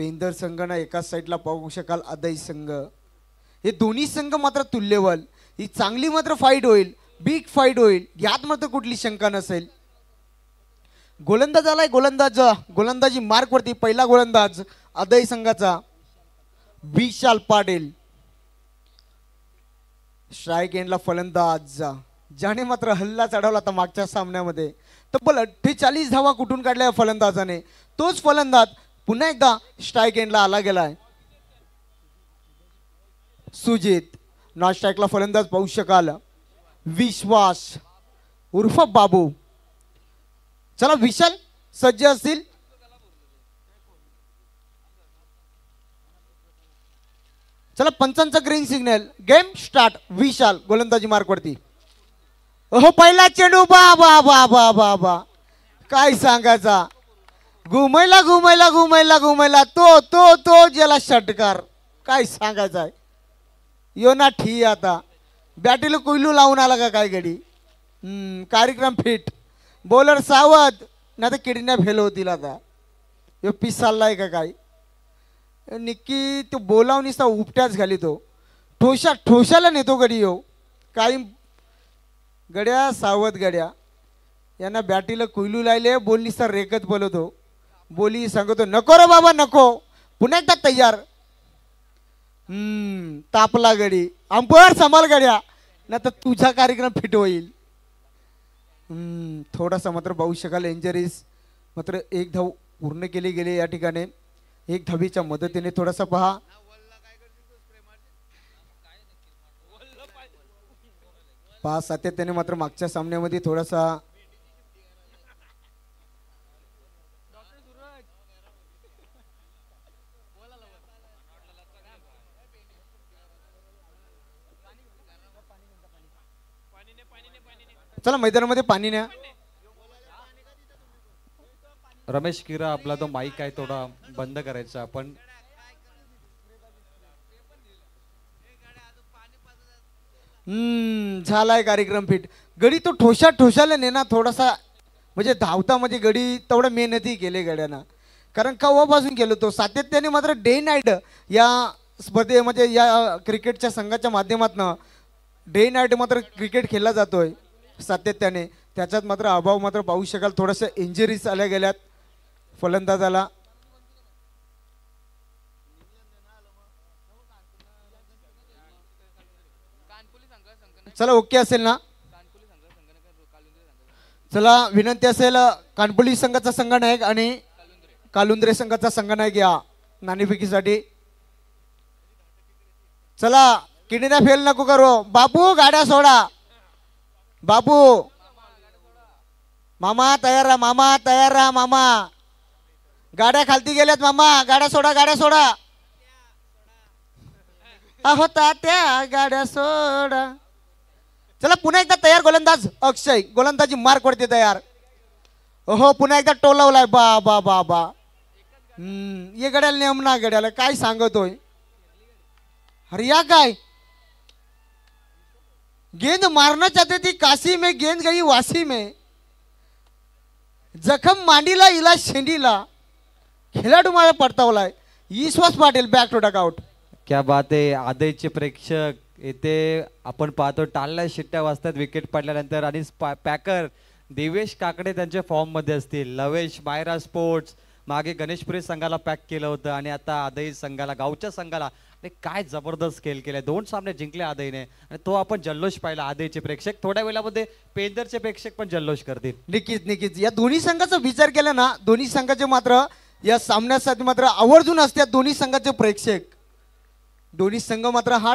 पेंदर ना एकाच साईडला पाहू शकाल अदई संघ हे दोन्ही संघ मात्र तुल्यवल ही चांगली मात्र फाईट होईल बिग फाईट होईल यात मात्र कुठली शंका नसेल गोलंदाज आलाय गोलंदाज गोलंदाजी मार्कवरती पहिला गोलंदाज अदय संघाचा विशाल पाटील स्ट्राईक एंडला फलंदाज ज्याने मात्र हल्ला चढवला होता मागच्या सामन्यामध्ये तब्बल अठ्ठेचाळीस धावा कुठून काढल्या फलंदाजाने तोच फलंदाज पुन्हा एकदा स्ट्राईक एंडला आला गेलाय सुजित नॉन स्ट्राईकला फलंदाज पाहू शकाल विश्वास उर्फ बाबू चला विशाल सज्ज असतील चला पंचांचा green signal game start Vishal गोलंदाजी मार्कवरती अहो पहिला चेंडू बा बा बा बा बा काय सांगायचा घुमयला घुमायला घुमयला घुमयला तो तो तो ज्याला षटकार काय सांगायचं आहे यो ना ठी आता बॅटीला कुलू लावून आला का काय गडी कार्यक्रम फिट बॉलर सावध नाही तर किडन्या फेल होतील आता यो पीस आहे का काय निक्की तो निसता उपट्याच घाली तो ठोशा ठोशाला नेतो गडी यो काही गड्या सावध गड्या यांना बॅटीला कुईलू लायले बोलनीसा रेकत बोलवतो बोली सांगतो नको रे बाबा नको पुन्हा एकदा तयार हम्म तापला गडी अंपर समाल गड्या नाही तर तुझा कार्यक्रम फिट होईल थोडासा मात्र पाहू शकाल इंजरीज मात्र एक धाव पूर्ण केली गेली या ठिकाणी एक धावीच्या मदतीने थोडासा पहा पहा सातत्याने मात्र मागच्या सामन्यामध्ये थोडासा चला मैदानामध्ये पाणी न्या रमेश किरा आपला तो माईक आहे थोडा बंद करायचा पण हम्म झालाय कार्यक्रम फिट गडी तो ठोशा ठोशाला नेना थोडासा म्हणजे धावता म्हणजे गडी तेवढा मेहनतही केले गड्यानं कारण कव्हापासून केलो तो सातत्याने मात्र डे नाईट या स्पर्धे म्हणजे या क्रिकेटच्या संघाच्या माध्यमातून डे नाईट मात्र क्रिकेट खेळला जातोय सातत्याने त्याच्यात मात्र अभाव मात्र पाहू शकाल थोडस इंजरीज आल्या गेल्यात फलंदाजाला चला ओके असेल ना चला विनंती असेल कानपुली संघाचा संघनायक आणि कालुंद्रे संघाचा संघनायक या नाणेफिकीसाठी चला किडीना फेल नको करू बापू गाड्या सोडा बाबू मामा तयार रा मामा तयार रा मामा गाड्या खालती गेल्यात मामा गाड्या सोडा गाड्या सोडा अहो तात्या गाड्या सोडा चला पुन्हा एकदा तयार गोलंदाज अक्षय गोलंदाजी मार्क वरती तयार हो पुन्हा एकदा टोलवलाय बा बा बा बा ये गड्याला नेमना गड्याला काय सांगतोय अरे या काय गेंद मारना चाहते थी काशी में गेंद गई वासी में जखम मांडीला इला शेंडीला खेळाडू मला परतावलाय Vishwas Patil back to duck out क्या बात आहे आदयचे प्रेक्षक येथे आपण पाहतो टाळल्या शिट्ट्या वाजतात विकेट पडल्यानंतर आणि पॅकर देवेश काकडे त्यांच्या फॉर्ममध्ये असतील लवेश मायरा स्पोर्ट्स मागे गणेशपुरी संघाला पॅक केलं होतं आणि आता आदई संघाला गावच्या संघाला काय जबरदस्त खेळ केलाय दोन सामने जिंकले आदयने आणि तो आपण जल्लोष पाहिला आदयचे प्रेक्षक थोड्या वेळामध्ये पेंदरचे प्रेक्षक पण जल्लोष करतील निकीच निकीच या दोन्ही संघाचा विचार केला ना दोन्ही संघाचे मात्र या सामन्यासाठी मात्र आवर्जून असतात दोन्ही संघाचे प्रेक्षक दोन्ही संघ मात्र हा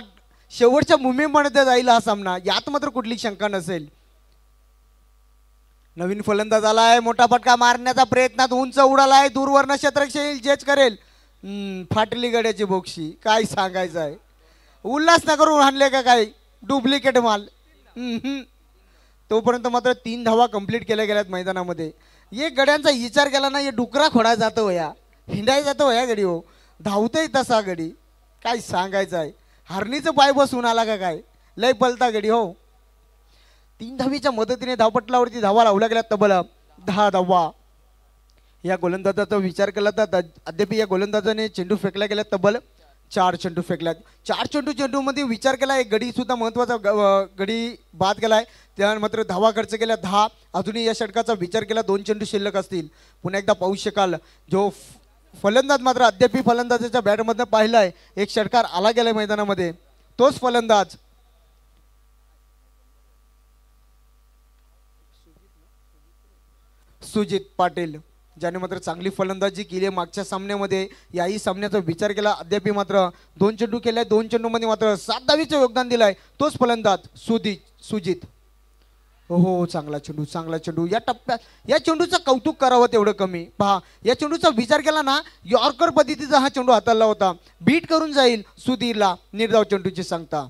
शेवटच्या मुमेंटमध्ये जाईल हा सामना यात मात्र कुठली शंका नसेल नवीन फलंदाज आलाय मोठा फटका मारण्याचा प्रयत्नात उंच उडालाय दूरवर्ण क्षेत्रक्षेल जेच करेल फाटली गड्याची बोक्षी काय सांगायचं आहे उल्हासनगर आणले का काय डुप्लिकेट माल तोपर्यंत मात्र तीन धावा कंप्लीट केल्या गेल्यात मैदानामध्ये ये गड्यांचा विचार केला ना हे डुकरा खोडा जातो हो या हिंडाय जातो हो या गडी हो धावतोय तसा गडी काय सांगायचं आहे हरणीचं पाय बसून आला का काय लय पलता गडी हो तीन धावीच्या मदतीने धावपटलावरती धावा लावल्या गेल्यात तबला दहा धावा या गोलंदाजाचा विचार केला तर अद्याप या गोलंदाजाने चेंडू फेकला गेल्या तब्बल चार चेंडू फेकल्यात चार चेंडू चेंडूमध्ये विचार केला आहे गडीसुद्धा महत्त्वाचा गडी बाद केला आहे त्यानंतर मात्र धावा खर्च केल्या दहा अजूनही या षटकाचा विचार केला दोन चेंडू शिल्लक असतील पुन्हा एकदा पाहू शकाल जो फलंदाज मात्र अद्यापही फलंदाजाच्या बॅटमधनं पाहिला आहे एक षटकार आला गेला आहे मैदानामध्ये तोच फलंदाज सुजित पाटील ज्याने मात्र चांगली फलंदाजी केली आहे मागच्या सामन्यामध्ये याही सामन्याचा विचार केला अद्याप मात्र दोन चेंडू केले दोन चेंडूमध्ये मात्र सात दहावीचं योगदान दिलं तोच फलंदाज सुदी सुजित हो चांगला चेंडू चांगला चेंडू या टप्प्यात या चेंडूचं कौतुक करावं तेवढं कमी पहा या चेंडूचा विचार केला ना यॉर्कर पद्धतीचा हा चेंडू हाताळला होता बीट करून जाईल सुधीरला निर्धाव चेंडूची सांगता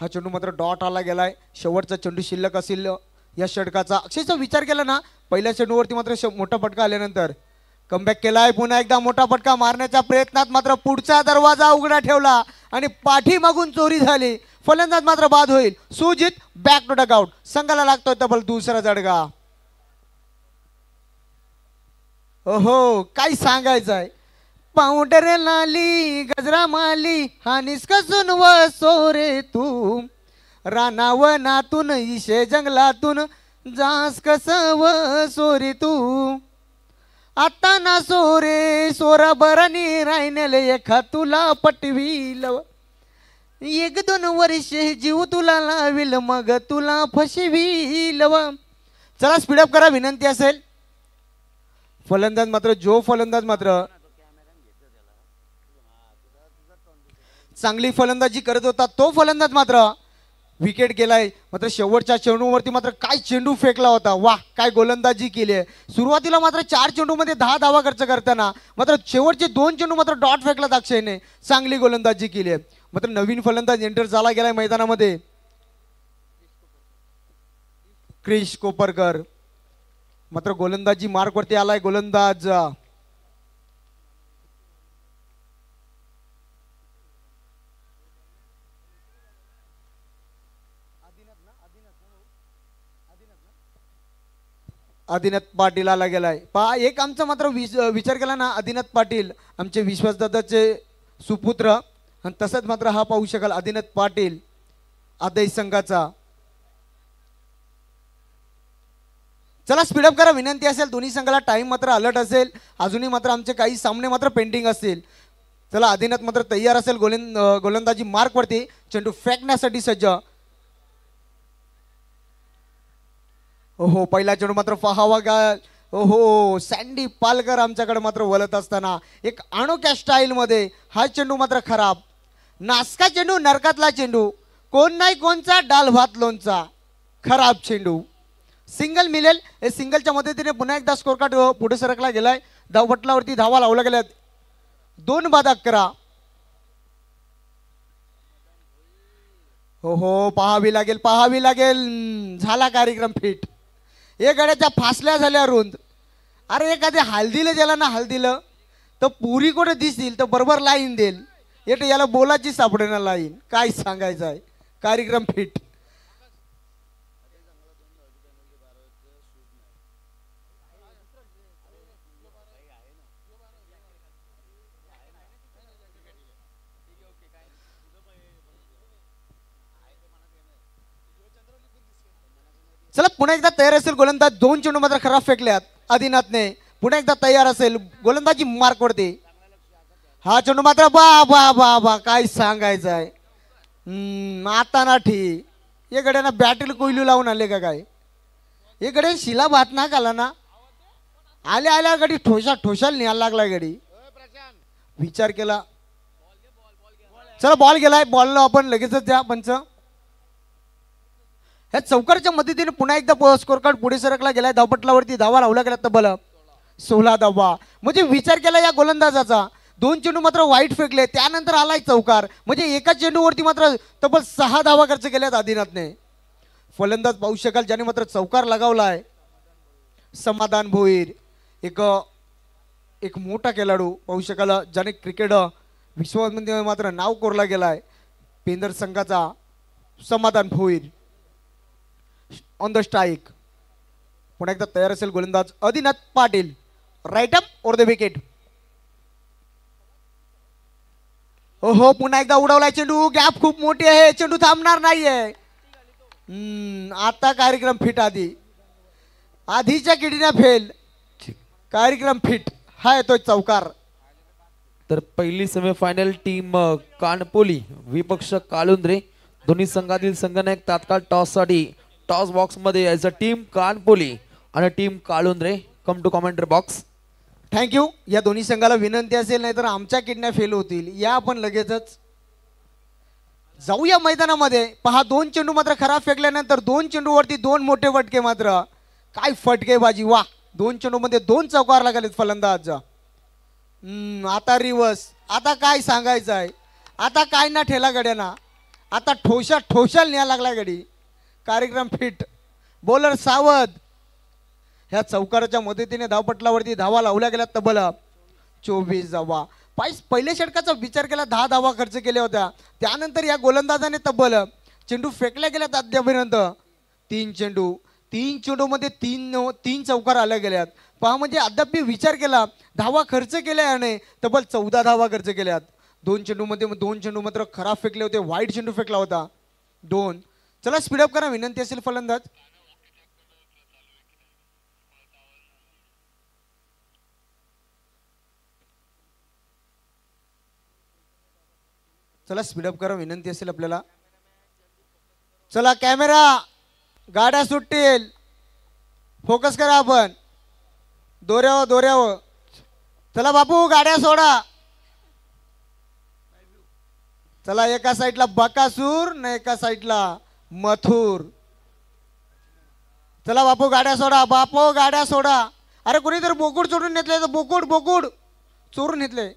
हा चेंडू मात्र डॉट आला गेलाय शेवटचा चेंडू शिल्लक असेल या षटकाचा अक्षरशः विचार केला ना पहिल्या षटूवरती मात्र मोठा फटका आल्यानंतर कमबॅक केलाय पुन्हा एकदा मोठा फटका मारण्याच्या प्रयत्नात मात्र पुढचा दरवाजा उघडा ठेवला आणि पाठीमागून चोरी झाली फलंदाज मात्र बाद होईल Sujit back to duck out संघाला लागतोय तब्बल दुसरा जडगा हो काय सांगायचंय पावडर लाली गजरा माली हा निस्कसून व सोरे तू रानावनातून इशे जंगलातून जास कसव सोरी तू आता ना सोरे सोरा बरानी राहिनेले एखा तुला पटविल एक दोन वर्ष जीव तुला लाविल मग तुला फसविल चला स्पीडअप करा विनंती असेल फलंदाज मात्र जो फलंदाज मात्र चांगली फलंदाजी करत होता तो फलंदाज मात्र विकेट गेलाय मात्र शेवटच्या चेंडूवरती मात्र काय चेंडू फेकला होता वाह काय गोलंदाजी केली आहे सुरुवातीला मात्र चार चेंडूमध्ये दहा धावा खर्च करताना मात्र शेवटचे दोन चेंडू मात्र डॉट फेकला दाक्षयने चांगली गोलंदाजी केली आहे मात्र नवीन फलंदाज एंटर झाला गेलाय मैदानामध्ये क्रिश कोपरकर मात्र गोलंदाजी मार्कवरती आलाय गोलंदाज आदिनाथ पाटील आला गेलाय पहा एक आमचा मात्र विचार केला ना आदिनाथ पाटील आमचे विश्वासदादाचे सुपुत्र आणि तसंच मात्र हा पाहू शकाल आदिनाथ पाटील आदय संघाचा चला स्पीडअप करा विनंती असेल दोन्ही संघाला टाइम मात्र अलर्ट असेल अजूनही मात्र आमचे काही सामने मात्र पेंडिंग असतील चला आदिनाथ मात्र तयार असेल गोलंद गोलंदाजी मार्कवरती चेंडू फेकण्यासाठी सज्ज हो पहिला चेंडू मात्र पहावा गाल हो सँडी पालकर आमच्याकडे मात्र वलत असताना एक अनोख्या स्टाईलमध्ये हा चेंडू मात्र खराब नासका चेंडू नरकातला चेंडू कोण नाही कोणचा डाल भात लोणचा खराब चेंडू सिंगल मिळेल सिंगलच्या मदतीने पुन्हा एकदा स्कोर कार्ड पुढे सरकला गेलाय धावपटलावरती धावा लावल्या गेल्यात दोन बाद अकरा हो हो पहावी लागेल पहावी लागेल झाला कार्यक्रम फिट हे गड्याच्या फासल्या झाल्या रुंद अरे एखाद्या हळदीला ज्याला ना हळदीलं तर पुरी कुठं दिसतील तर बरोबर लाईन देईल येतं याला बोलाची सापडेना लाईन काय सांगायचं आहे कार्यक्रम फिट चला पुन्हा एकदा तयार असेल गोलंदाज दोन चेंडू मात्र खराब फेकल्यात आदिनाथने पुन्हा एकदा तयार असेल गोलंदाजी मार्क वरते हा चेंडू मात्र बा बा बा बा काय सांगायचंय आहे आता ना ठी हे ना बॅटरी कोयलू लावून आले का काय हे शिला भात ना काला ना आल्या आल्या गडी ठोशा ठोशाल निघायला लागला गडी विचार केला चला बॉल गेलाय बॉलला आपण लगेचच द्या पंच ह्या चौकारच्या मदतीने पुन्हा एकदा प स्कोर पुढे सरकला गेलाय धावपटलावरती धावा लावला गेला तब्बल सोळा धावा म्हणजे विचार केला या गोलंदाजाचा दोन चेंडू मात्र वाईट फेकले त्यानंतर आलाय चौकार म्हणजे एका चेंडूवरती मात्र तब्बल सहा धावा खर्च केल्यात आदिनाथने फलंदाज पाहू शकाल ज्याने मात्र चौकार लगावलाय समाधान भोईर एक एक मोठा खेळाडू पाहू शकाल ज्याने क्रिकेट विश्वामध्ये मात्र नाव कोरला गेलाय पेंदर संघाचा समाधान भोईर ऑन द स्ट्राईक पुन्हा एकदा तयार असेल गोलंदाज Adinath Patil right up over the wicket हो हो पुन्हा एकदा उडवलाय चेंडू गॅप खूप मोठी आहे चेंडू थांबणार नाहीये आता कार्यक्रम फिट आधी आधीच्या किडीने फेल कार्यक्रम फिट हा येतोय चौकार तर पहिली सेमीफायनल टीम कानपोली विपक्ष कालुंद्रे दोन्ही संघातील संघनायक तात्काळ टॉससाठी टॉस मध्ये ॲज अ टीम कानपोली आणि team Kalundre come to commentary box thank you या दोन्ही संघाला विनंती असेल नाही तर आमच्या किडण्या फेल होतील या आपण लगेचच जाऊया मैदानामध्ये पहा दोन चेंडू मात्र खराब फेकल्यानंतर दोन चेंडूवरती दोन मोठे फटके मात्र काय फटके बाजी वा दोन चेंडूमध्ये दोन चौकार लागलेत फलंदाज आता रिवर्स आता काय सांगायचं आहे आता काय ना ठेला गड्यांना आता ठोशा ठोशाल न्या लागला गडी कार्यक्रम फिट बॉलर सावध ह्या चौकाराच्या मदतीने धावपटलावरती धावा लावल्या गेल्या तबल चोवीस धावा पायस पहिल्या षटकाचा विचार केला दहा धावा खर्च केल्या होत्या त्यानंतर या गोलंदाजाने तब्बल चेंडू फेकल्या गेल्यात अद्यापर्यंत तीन चेंडू तीन चेंडूमध्ये तीन तीन चौकार आल्या गेल्यात पहा म्हणजे अद्याप विचार केला धावा खर्च केल्या याने तब्बल चौदा धावा खर्च केल्यात दोन चेंडूमध्ये दोन चेंडू मात्र खराब फेकले होते वाईट चेंडू फेकला होता दोन चला स्पीडअप करा विनंती असेल फलंदाज चला स्पीडअप करा विनंती असेल आपल्याला चला कॅमेरा गाड्या सुटतील फोकस करा आपण दोऱ्याव दोऱ्याव चला बापू गाड्या सोडा चला एका साईडला बकासूर ना एका साईडला मथुर चला बापू गाड्या सोडा बापू गाड्या सोडा अरे कोणीतरी बोकूड चोरून घेतले तर बोकूड बोकूड चोरून घेतले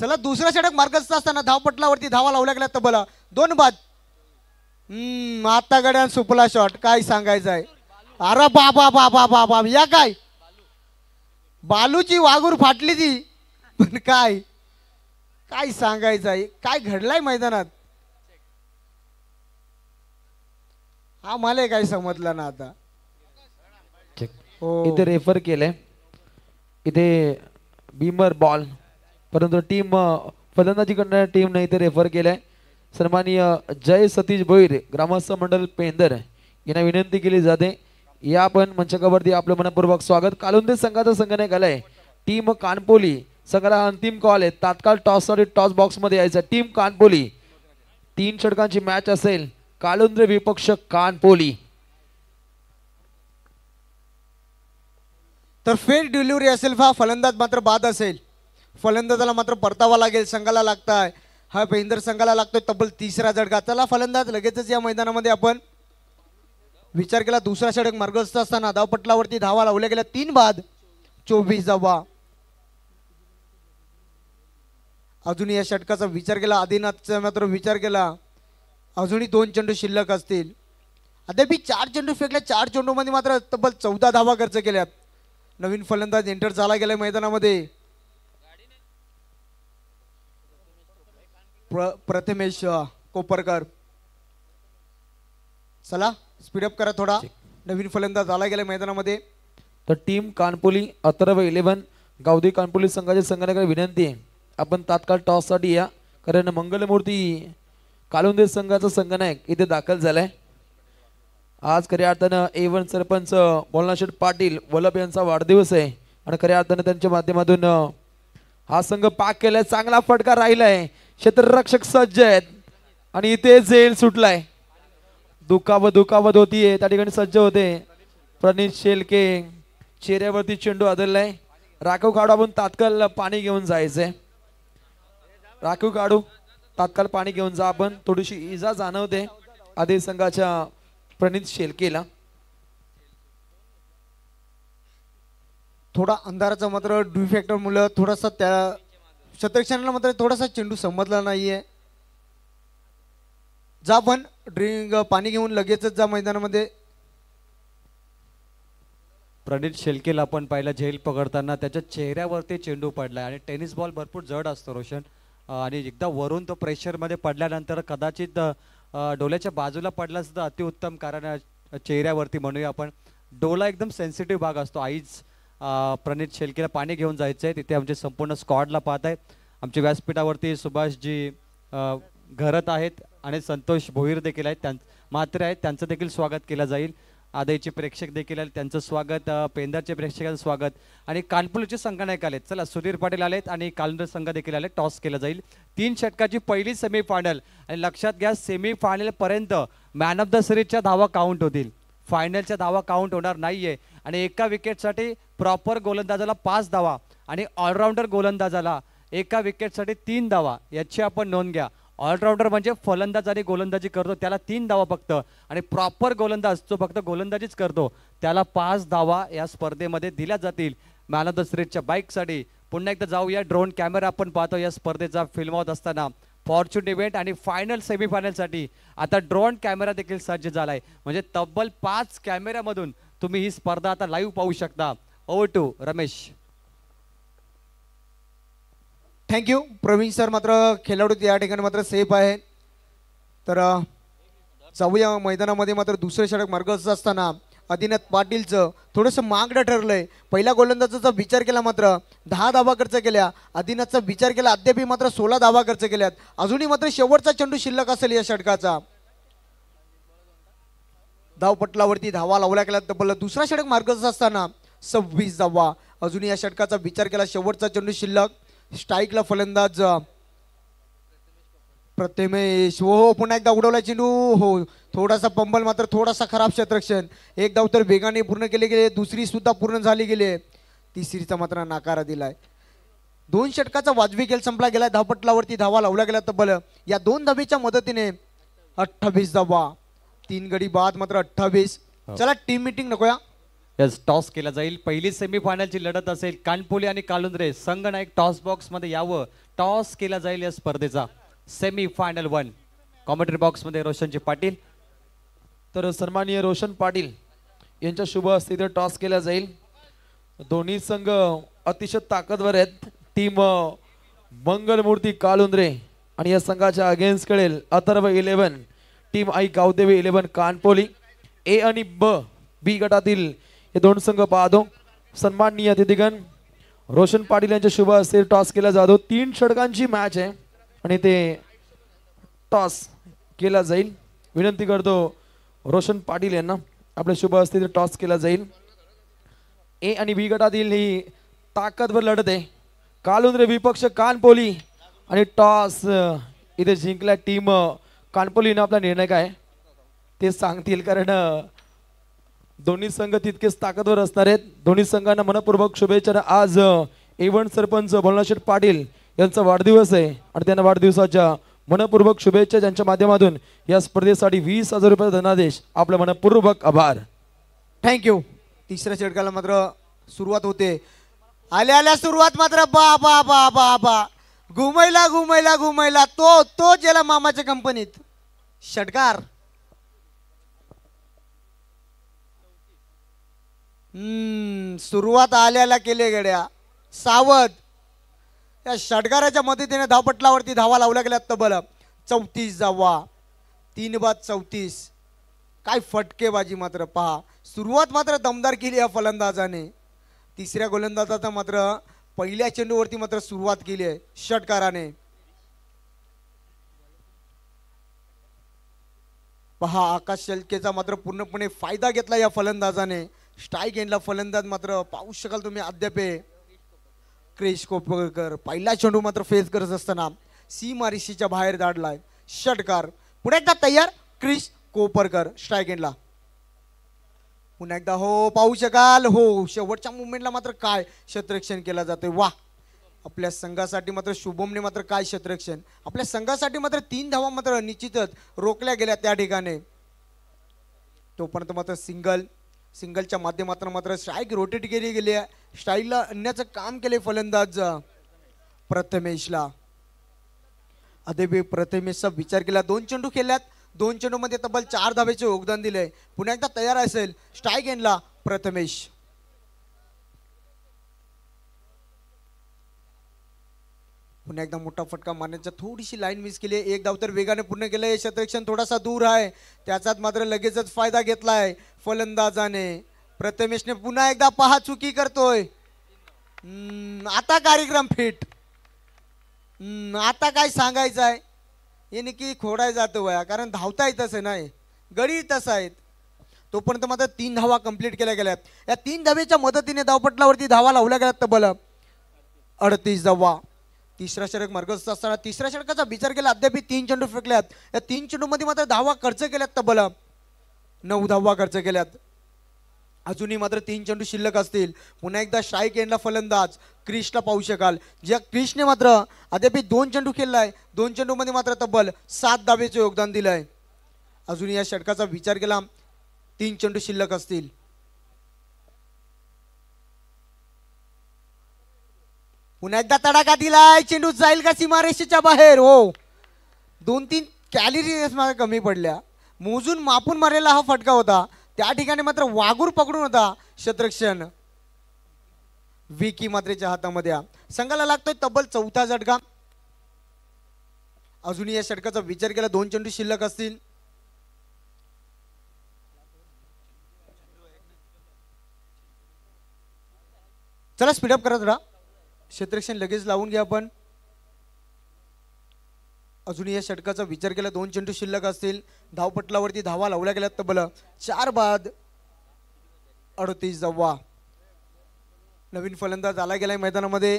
चला दुसरा षटक मार्गस्थ असताना धावपटलावरती धावा लावल्या गेल्या बोला दोन बाद हम्म आता गड्यान सुपला शॉट काय सांगायचं आहे अरे बाबा बाबा बाबा या काय बालूची वागूर फाटली ती पण काय काय सांगायचं आहे काय घडलंय मैदानात मला काही समजलं ना आता हो. इथे रेफर केले इथे बीमर बॉल परंतु टीम फलंदाजीकडनं टीमने इथे रेफर केलंय सन्मानीय जय सतीश भोईर ग्रामस्थ मंडल पेंदर यांना विनंती केली जाते या पण मंचकावरती आपलं मनपूर्वक स्वागत कालुंदे संघाचा संघाने घालाय टीम कानपोली संघाला अंतिम कॉल आहे तात्काळ टॉस साठी टॉस बॉक्स मध्ये यायचा टीम कानपोली तीन षटकांची मॅच असेल कालुंद्र विपक्ष कानपोली तर फेर डिलिव्हरी असेल हा फलंदाज मात्र बाद असेल फलंदाजाला मात्र परतावा लागेल संघाला लागताय हा बेहिंदर संघाला लागतोय तब्बल तिसरा झडका चला फलंदाज लगेचच या मैदानामध्ये आपण विचार केला दुसरा षडक मार्गस्थ असताना धावपटलावरती धावा लावल्या गेल्या तीन बाद चोवीस धावा अजून या षटकाचा विचार केला आदिनाथचा मात्र विचार केला अजूनही दोन चेंडू शिल्लक असतील अद्यापी चार चेंडू फेकल्या चार चेंडूमध्ये मात्र तब्बल चौदा धावा खर्च केल्यात नवीन फलंदाज एंटर झाला गेला मैदानामध्ये प्रथमेश कोपरकर चला स्पीडअप करा थोडा नवीन फलंदाज आला गेला मैदानामध्ये तर टीम कानपोली अथर्व इलेव्हन गावदी कानपोली संघाच्या संघाने विनंती आहे आपण तात्काळ टॉससाठी या कारण मंगलमूर्ती कालुंदीर संघाचा संघ नायक इथे दाखल झालाय आज खऱ्या अर्थानं एवन सरपंच बोलनाशेठ पाटील वल्लभ यांचा वाढदिवस आहे आणि खऱ्या अर्थानं त्यांच्या माध्यमातून हा संघ पाक केलाय चांगला फटका राहिलाय क्षेत्ररक्षक सज्ज आहेत आणि इथे झेल सुटलाय दुखावत दुखावत होतीये त्या ठिकाणी सज्ज होते प्रणित शेलके चेहऱ्यावरती चेंडू आदरलाय राखीव काढू आपण तात्काळ पाणी घेऊन जायचंय राखीव काढू तात्काळ पाणी घेऊन जा आपण थोडीशी इजा जाणवते आधी संघाच्या प्रणित शेलकेला थोडा अंधाराचा मात्र डिफेक्टर मुलं थोडासा त्या शतरक्षणाला मात्र थोडासा चेंडू समजला नाहीये जा पण ड्रिंक पाणी घेऊन लगेचच जा मैदानामध्ये प्रणित शेलकेला आपण पाहिला झेल पकडताना त्याच्या चेहऱ्यावरती चेंडू पडलाय आणि टेनिस बॉल भरपूर जड असतो रोशन आणि एकदा वरून तो प्रेशरमध्ये पडल्यानंतर कदाचित डोल्याच्या बाजूला पडलासुद्धा सुद्धा अतिउत्तम कारण चेहऱ्यावरती म्हणूया आपण डोला एकदम सेन्सिटिव्ह भाग असतो आईज प्रणित शेलकेला पाणी घेऊन जायचं आहे तिथे आमचे संपूर्ण स्कॉडला पाहत आहे आमच्या व्यासपीठावरती सुभाषजी घरत आहेत आणि संतोष भोईर देखील आहेत त्यां मात्र आहेत त्यांचं देखील स्वागत केलं जाईल आदयचे प्रेक्षक देखील आले त्यांचं स्वागत पेंदरचे प्रेक्षकांचं स्वागत आणि कानपूरचे नायक आलेत चला सुधीर पाटील आलेत आणि कालंदर संघ देखील आले टॉस केला जाईल तीन षटकाची पहिली सेमीफायनल आणि लक्षात घ्या सेमीफायनलपर्यंत मॅन ऑफ द सिरीजच्या धावा काउंट होतील फायनलच्या धावा काउंट होणार नाहीये आणि एका विकेटसाठी प्रॉपर गोलंदाजाला पाच धावा आणि ऑलराऊंडर गोलंदाजाला एका विकेटसाठी तीन धावा याची आपण नोंद घ्या ऑलराऊंडर म्हणजे फलंदाज आणि गोलंदाजी करतो त्याला तीन धावा फक्त आणि प्रॉपर गोलंदाज जो फक्त गोलंदाजीच करतो त्याला पाच धावा या स्पर्धेमध्ये दिल्या जातील मॅन ऑफ द सिरीजच्या बाईकसाठी पुन्हा एकदा जाऊया ड्रोन कॅमेरा आपण पाहतो या स्पर्धेचा फिल्मावत असताना फॉर्च्युन इव्हेंट आणि फायनल सेमीफायनलसाठी आता ड्रोन कॅमेरा देखील सज्ज झाला आहे म्हणजे तब्बल पाच कॅमेऱ्यामधून तुम्ही ही स्पर्धा आता लाईव्ह पाहू शकता over to Ramesh thank you Praveen sir मात्र खेळाडू या ठिकाणी मात्र सेफ आहे तर जाऊया मैदानामध्ये मात्र दुसरे षटक मार्गस्थ असताना आदिनाथ पाटीलचं थोडंसं मागडं ठरलंय पहिल्या गोलंदाजाचा विचार केला मात्र दहा धावा खर्च केल्या आदिनाथचा विचार केला अद्यापही मात्र सोळा धावा खर्च केल्यात अजूनही मात्र शेवटचा चेंडू शिल्लक असेल या षटकाचा धावपटलावरती धावा लावल्या गेल्या तब्बल दुसरा षटक मार्गस्थ असताना सव्वीस धावा अजूनही या षटकाचा विचार केला शेवटचा चेंडू शिल्लक स्ट्राईकला फलंदाज प्रतिमेश हो हो पुन्हा एकदा उडवला चेंडू हो थोडासा पंबल मात्र थोडासा खराब क्षेत्रक्षण एक धाव तर वेगाने पूर्ण केले गेले दुसरी सुद्धा पूर्ण झाली गेली तिसरीचा मात्र नाकारा दिलाय दोन षटकाचा वाजवी खेळ संपला गेलाय धावपटलावरती धावा लावला गेला तब्बल या दोन धावेच्या मदतीने अठ्ठावीस धावा तीन गडी बाद मात्र अठ्ठावीस हो. चला टीम मिटिंग नकोया यस टॉस केला जाईल पहिली सेमीफायनलची लढत असेल कानपोली आणि कालुंद्रे संघ नायक टॉस बॉक्स मध्ये यावं टॉस केला जाईल या स्पर्धेचा सेमीफायनल वन कॉमेंट्री बॉक्स मध्ये रोशनजी पाटील तर सन्मानीय रोशन पाटील यांच्या शुभ हस्ते टॉस केला जाईल दोन्ही संघ अतिशय ताकदवर आहेत टीम मंगलमूर्ती कालुंद्रे आणि या संघाच्या अगेन्स्ट कडे Atharva eleven team Aai Gavdevi eleven Kanpoli A आणि ब बी गटातील हे दोन संघ पाहतो सन्माननीय अतिथीगण रोशन पाटील यांच्या शुभ हस्ते टॉस केला जातो तीन षटकांची मॅच आहे आणि ते टॉस केला जाईल विनंती करतो रोशन पाटील यांना आपल्या शुभ हस्ते ते टॉस केला जाईल ए आणि बी गटातील ही ताकदवर लढत आहे कालुंद्रे विपक्ष कानपोली आणि टॉस इथे जिंकल्या टीम कानपोलीनं आपला निर्णय काय ते सांगतील कारण दोन्ही संघ तितकेच ताकदवर असणार आहेत दोन्ही संघांना मनपूर्वक शुभेच्छा आज इव्हन सरपंच भोलनाशेठ पाटील यांचा वाढदिवस आहे आणि त्यांना वाढदिवसाच्या मनपूर्वक शुभेच्छा ज्यांच्या माध्यमातून या स्पर्धेसाठी वीस हजार रुपये धनादेश आपला मनपूर्वक आभार थँक्यू तिसऱ्या षटकाला मात्र सुरुवात होते आल्या आल्या सुरुवात मात्र बा बा बा बा बा घुमैला घुमैला घुमैला तो तो गेला मामाच्या कंपनीत षटकार सुरुवात आल्याला केले गड्या सावध या षटकाराच्या मदतीने धावपटलावरती धावा लावल्या गेल्या तब्बल चौतीस जावा तीन बाद चौतीस काय फटकेबाजी मात्र पहा सुरुवात मात्र दमदार केली या फलंदाजाने तिसऱ्या गोलंदाजाचा मात्र पहिल्या चेंडूवरती मात्र सुरुवात केली आहे षटकाराने पहा आकाश शेलकेचा मात्र पूर्णपणे फायदा घेतला या फलंदाजाने स्ट्राईक एंडला फलंदाज मात्र पाहू शकाल तुम्ही अद्याप क्रेश कोपरकर पहिला चेंडू मात्र फेस करत असताना सी मारिशीच्या बाहेर दाडलाय षटकार पुन्हा एकदा तयार क्रिश कोपरकर स्ट्राईक एंडला पुन्हा एकदा हो पाहू शकाल हो शेवटच्या मुवमेंटला मात्र काय क्षेत्ररक्षण केला जातोय वा आपल्या संघासाठी मात्र शुभमने मात्र काय क्षेत्ररक्षण आपल्या संघासाठी मात्र तीन धावा मात्र निश्चितच रोखल्या गेल्या त्या ठिकाणी तोपर्यंत मात्र सिंगल सिंगलच्या माध्यमातून मात्र स्ट्राईक रोटेट केली गेली आहे स्टाईलला आणण्याचं काम केले फलंदाज प्रथमेशला बी प्रथमेशचा विचार केला दोन चेंडू खेळल्यात दोन चेंडूमध्ये तब्बल चार धाब्याचे योगदान दिले पुन्हा एकदा तयार असेल स्ट्राईक एनला प्रथमेश पुन्हा एकदा मोठा फटका मारण्याचा थोडीशी लाईन मिस केली आहे एक धाव तर वेगाने पूर्ण केलं हे क्षेत्रक्षण थोडासा दूर आहे त्याचाच मात्र लगेचच फायदा घेतला आहे फलंदाजाने प्रथमेशने पुन्हा एकदा पहा चुकी करतोय आता कार्यक्रम फिट आता काय सांगायचं आहे हे की खोडाय जातो वया कारण धावता येत आहे नाही गडी तसं आहेत तोपर्यंत मात्र तीन धावा कंप्लीट केल्या गेल्या या तीन धावेच्या मदतीने धावपटलावरती धावा लावल्या गेल्यात तब्बल अडतीस धावा तिसरा षटक मार्गस्थ असताना तिसऱ्या षटकाचा विचार केला अद्याप तीन चेंडू फेकल्यात या तीन चेंडूमध्ये मात्र दहावा खर्च केल्यात तब्बल नऊ दहावा खर्च केल्यात अजूनही मात्र तीन चेंडू शिल्लक असतील पुन्हा एकदा स्ट्राईक एंडला फलंदाज क्रिशला पाहू शकाल ज्या क्रिशने मात्र अद्यापी दोन चेंडू खेळलाय आहे दोन चेंडूमध्ये मात्र तब्बल सात दावेचं योगदान दिलं आहे अजूनही या षटकाचा विचार केला तीन चेंडू शिल्लक असतील पुन्हा एकदा तडाखा दिलाय चेंडू जाईल का सीमारेषेच्या बाहेर हो दोन तीन कॅलरीज मला कमी पडल्या मोजून मापून मारलेला हा फटका होता त्या ठिकाणी मात्र वागूर पकडून होता शत्रक्षण विकी मात्रेच्या हातामध्ये संघाला लागतोय तब्बल चौथा झटका अजूनही या षटकाचा विचार केला दोन चेंडू शिल्लक असतील चला स्पीडअप करा थोडा क्षेत्रक्षण लगेच लावून घ्या आपण अजून या षटकाचा विचार केला दोन चेंडू शिल्लक असतील धावपटलावरती धावा लावल्या तर तब्बल चार बाद अडतीस जव्वा नवीन फलंदाज आला गेलाय मैदानामध्ये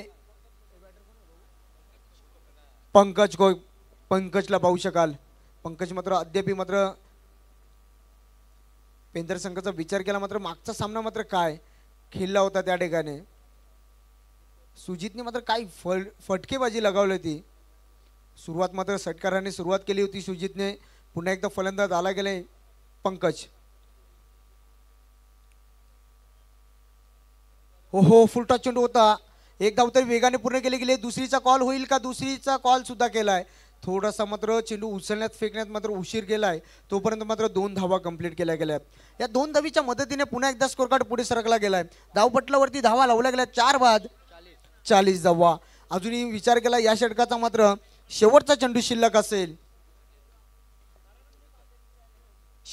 पंकज को पंकजला पाहू शकाल पंकज मात्र अद्याप मात्र पेंदर संघाचा विचार केला मात्र मागचा सामना मात्र काय खेळला होता त्या ठिकाणी सुजितने मात्र काही फळ फटकेबाजी लगावली होती सुरुवात मात्र षटकाराने सुरुवात केली होती सुजितने पुन्हा एकदा फलंदाज आला गेले पंकज हो हो फुल टच चेंडू होता एक धाव तरी वेगाने पूर्ण केले गेले दुसरीचा कॉल होईल का दुसरीचा कॉल सुद्धा केलाय थोडासा मात्र चेंडू उचलण्यात फेकण्यात मात्र उशीर गेलाय तोपर्यंत मात्र दोन धावा कंप्लीट केल्या गेल्या या दोन धावीच्या मदतीने पुन्हा एकदा स्कोर पुढे सरकला गेलाय धावपटलावरती धावा लावल्या गेल्या चार बाद चाळीस धावा अजूनही विचार केला या षटकाचा मात्र शेवटचा चेंडू शिल्लक असेल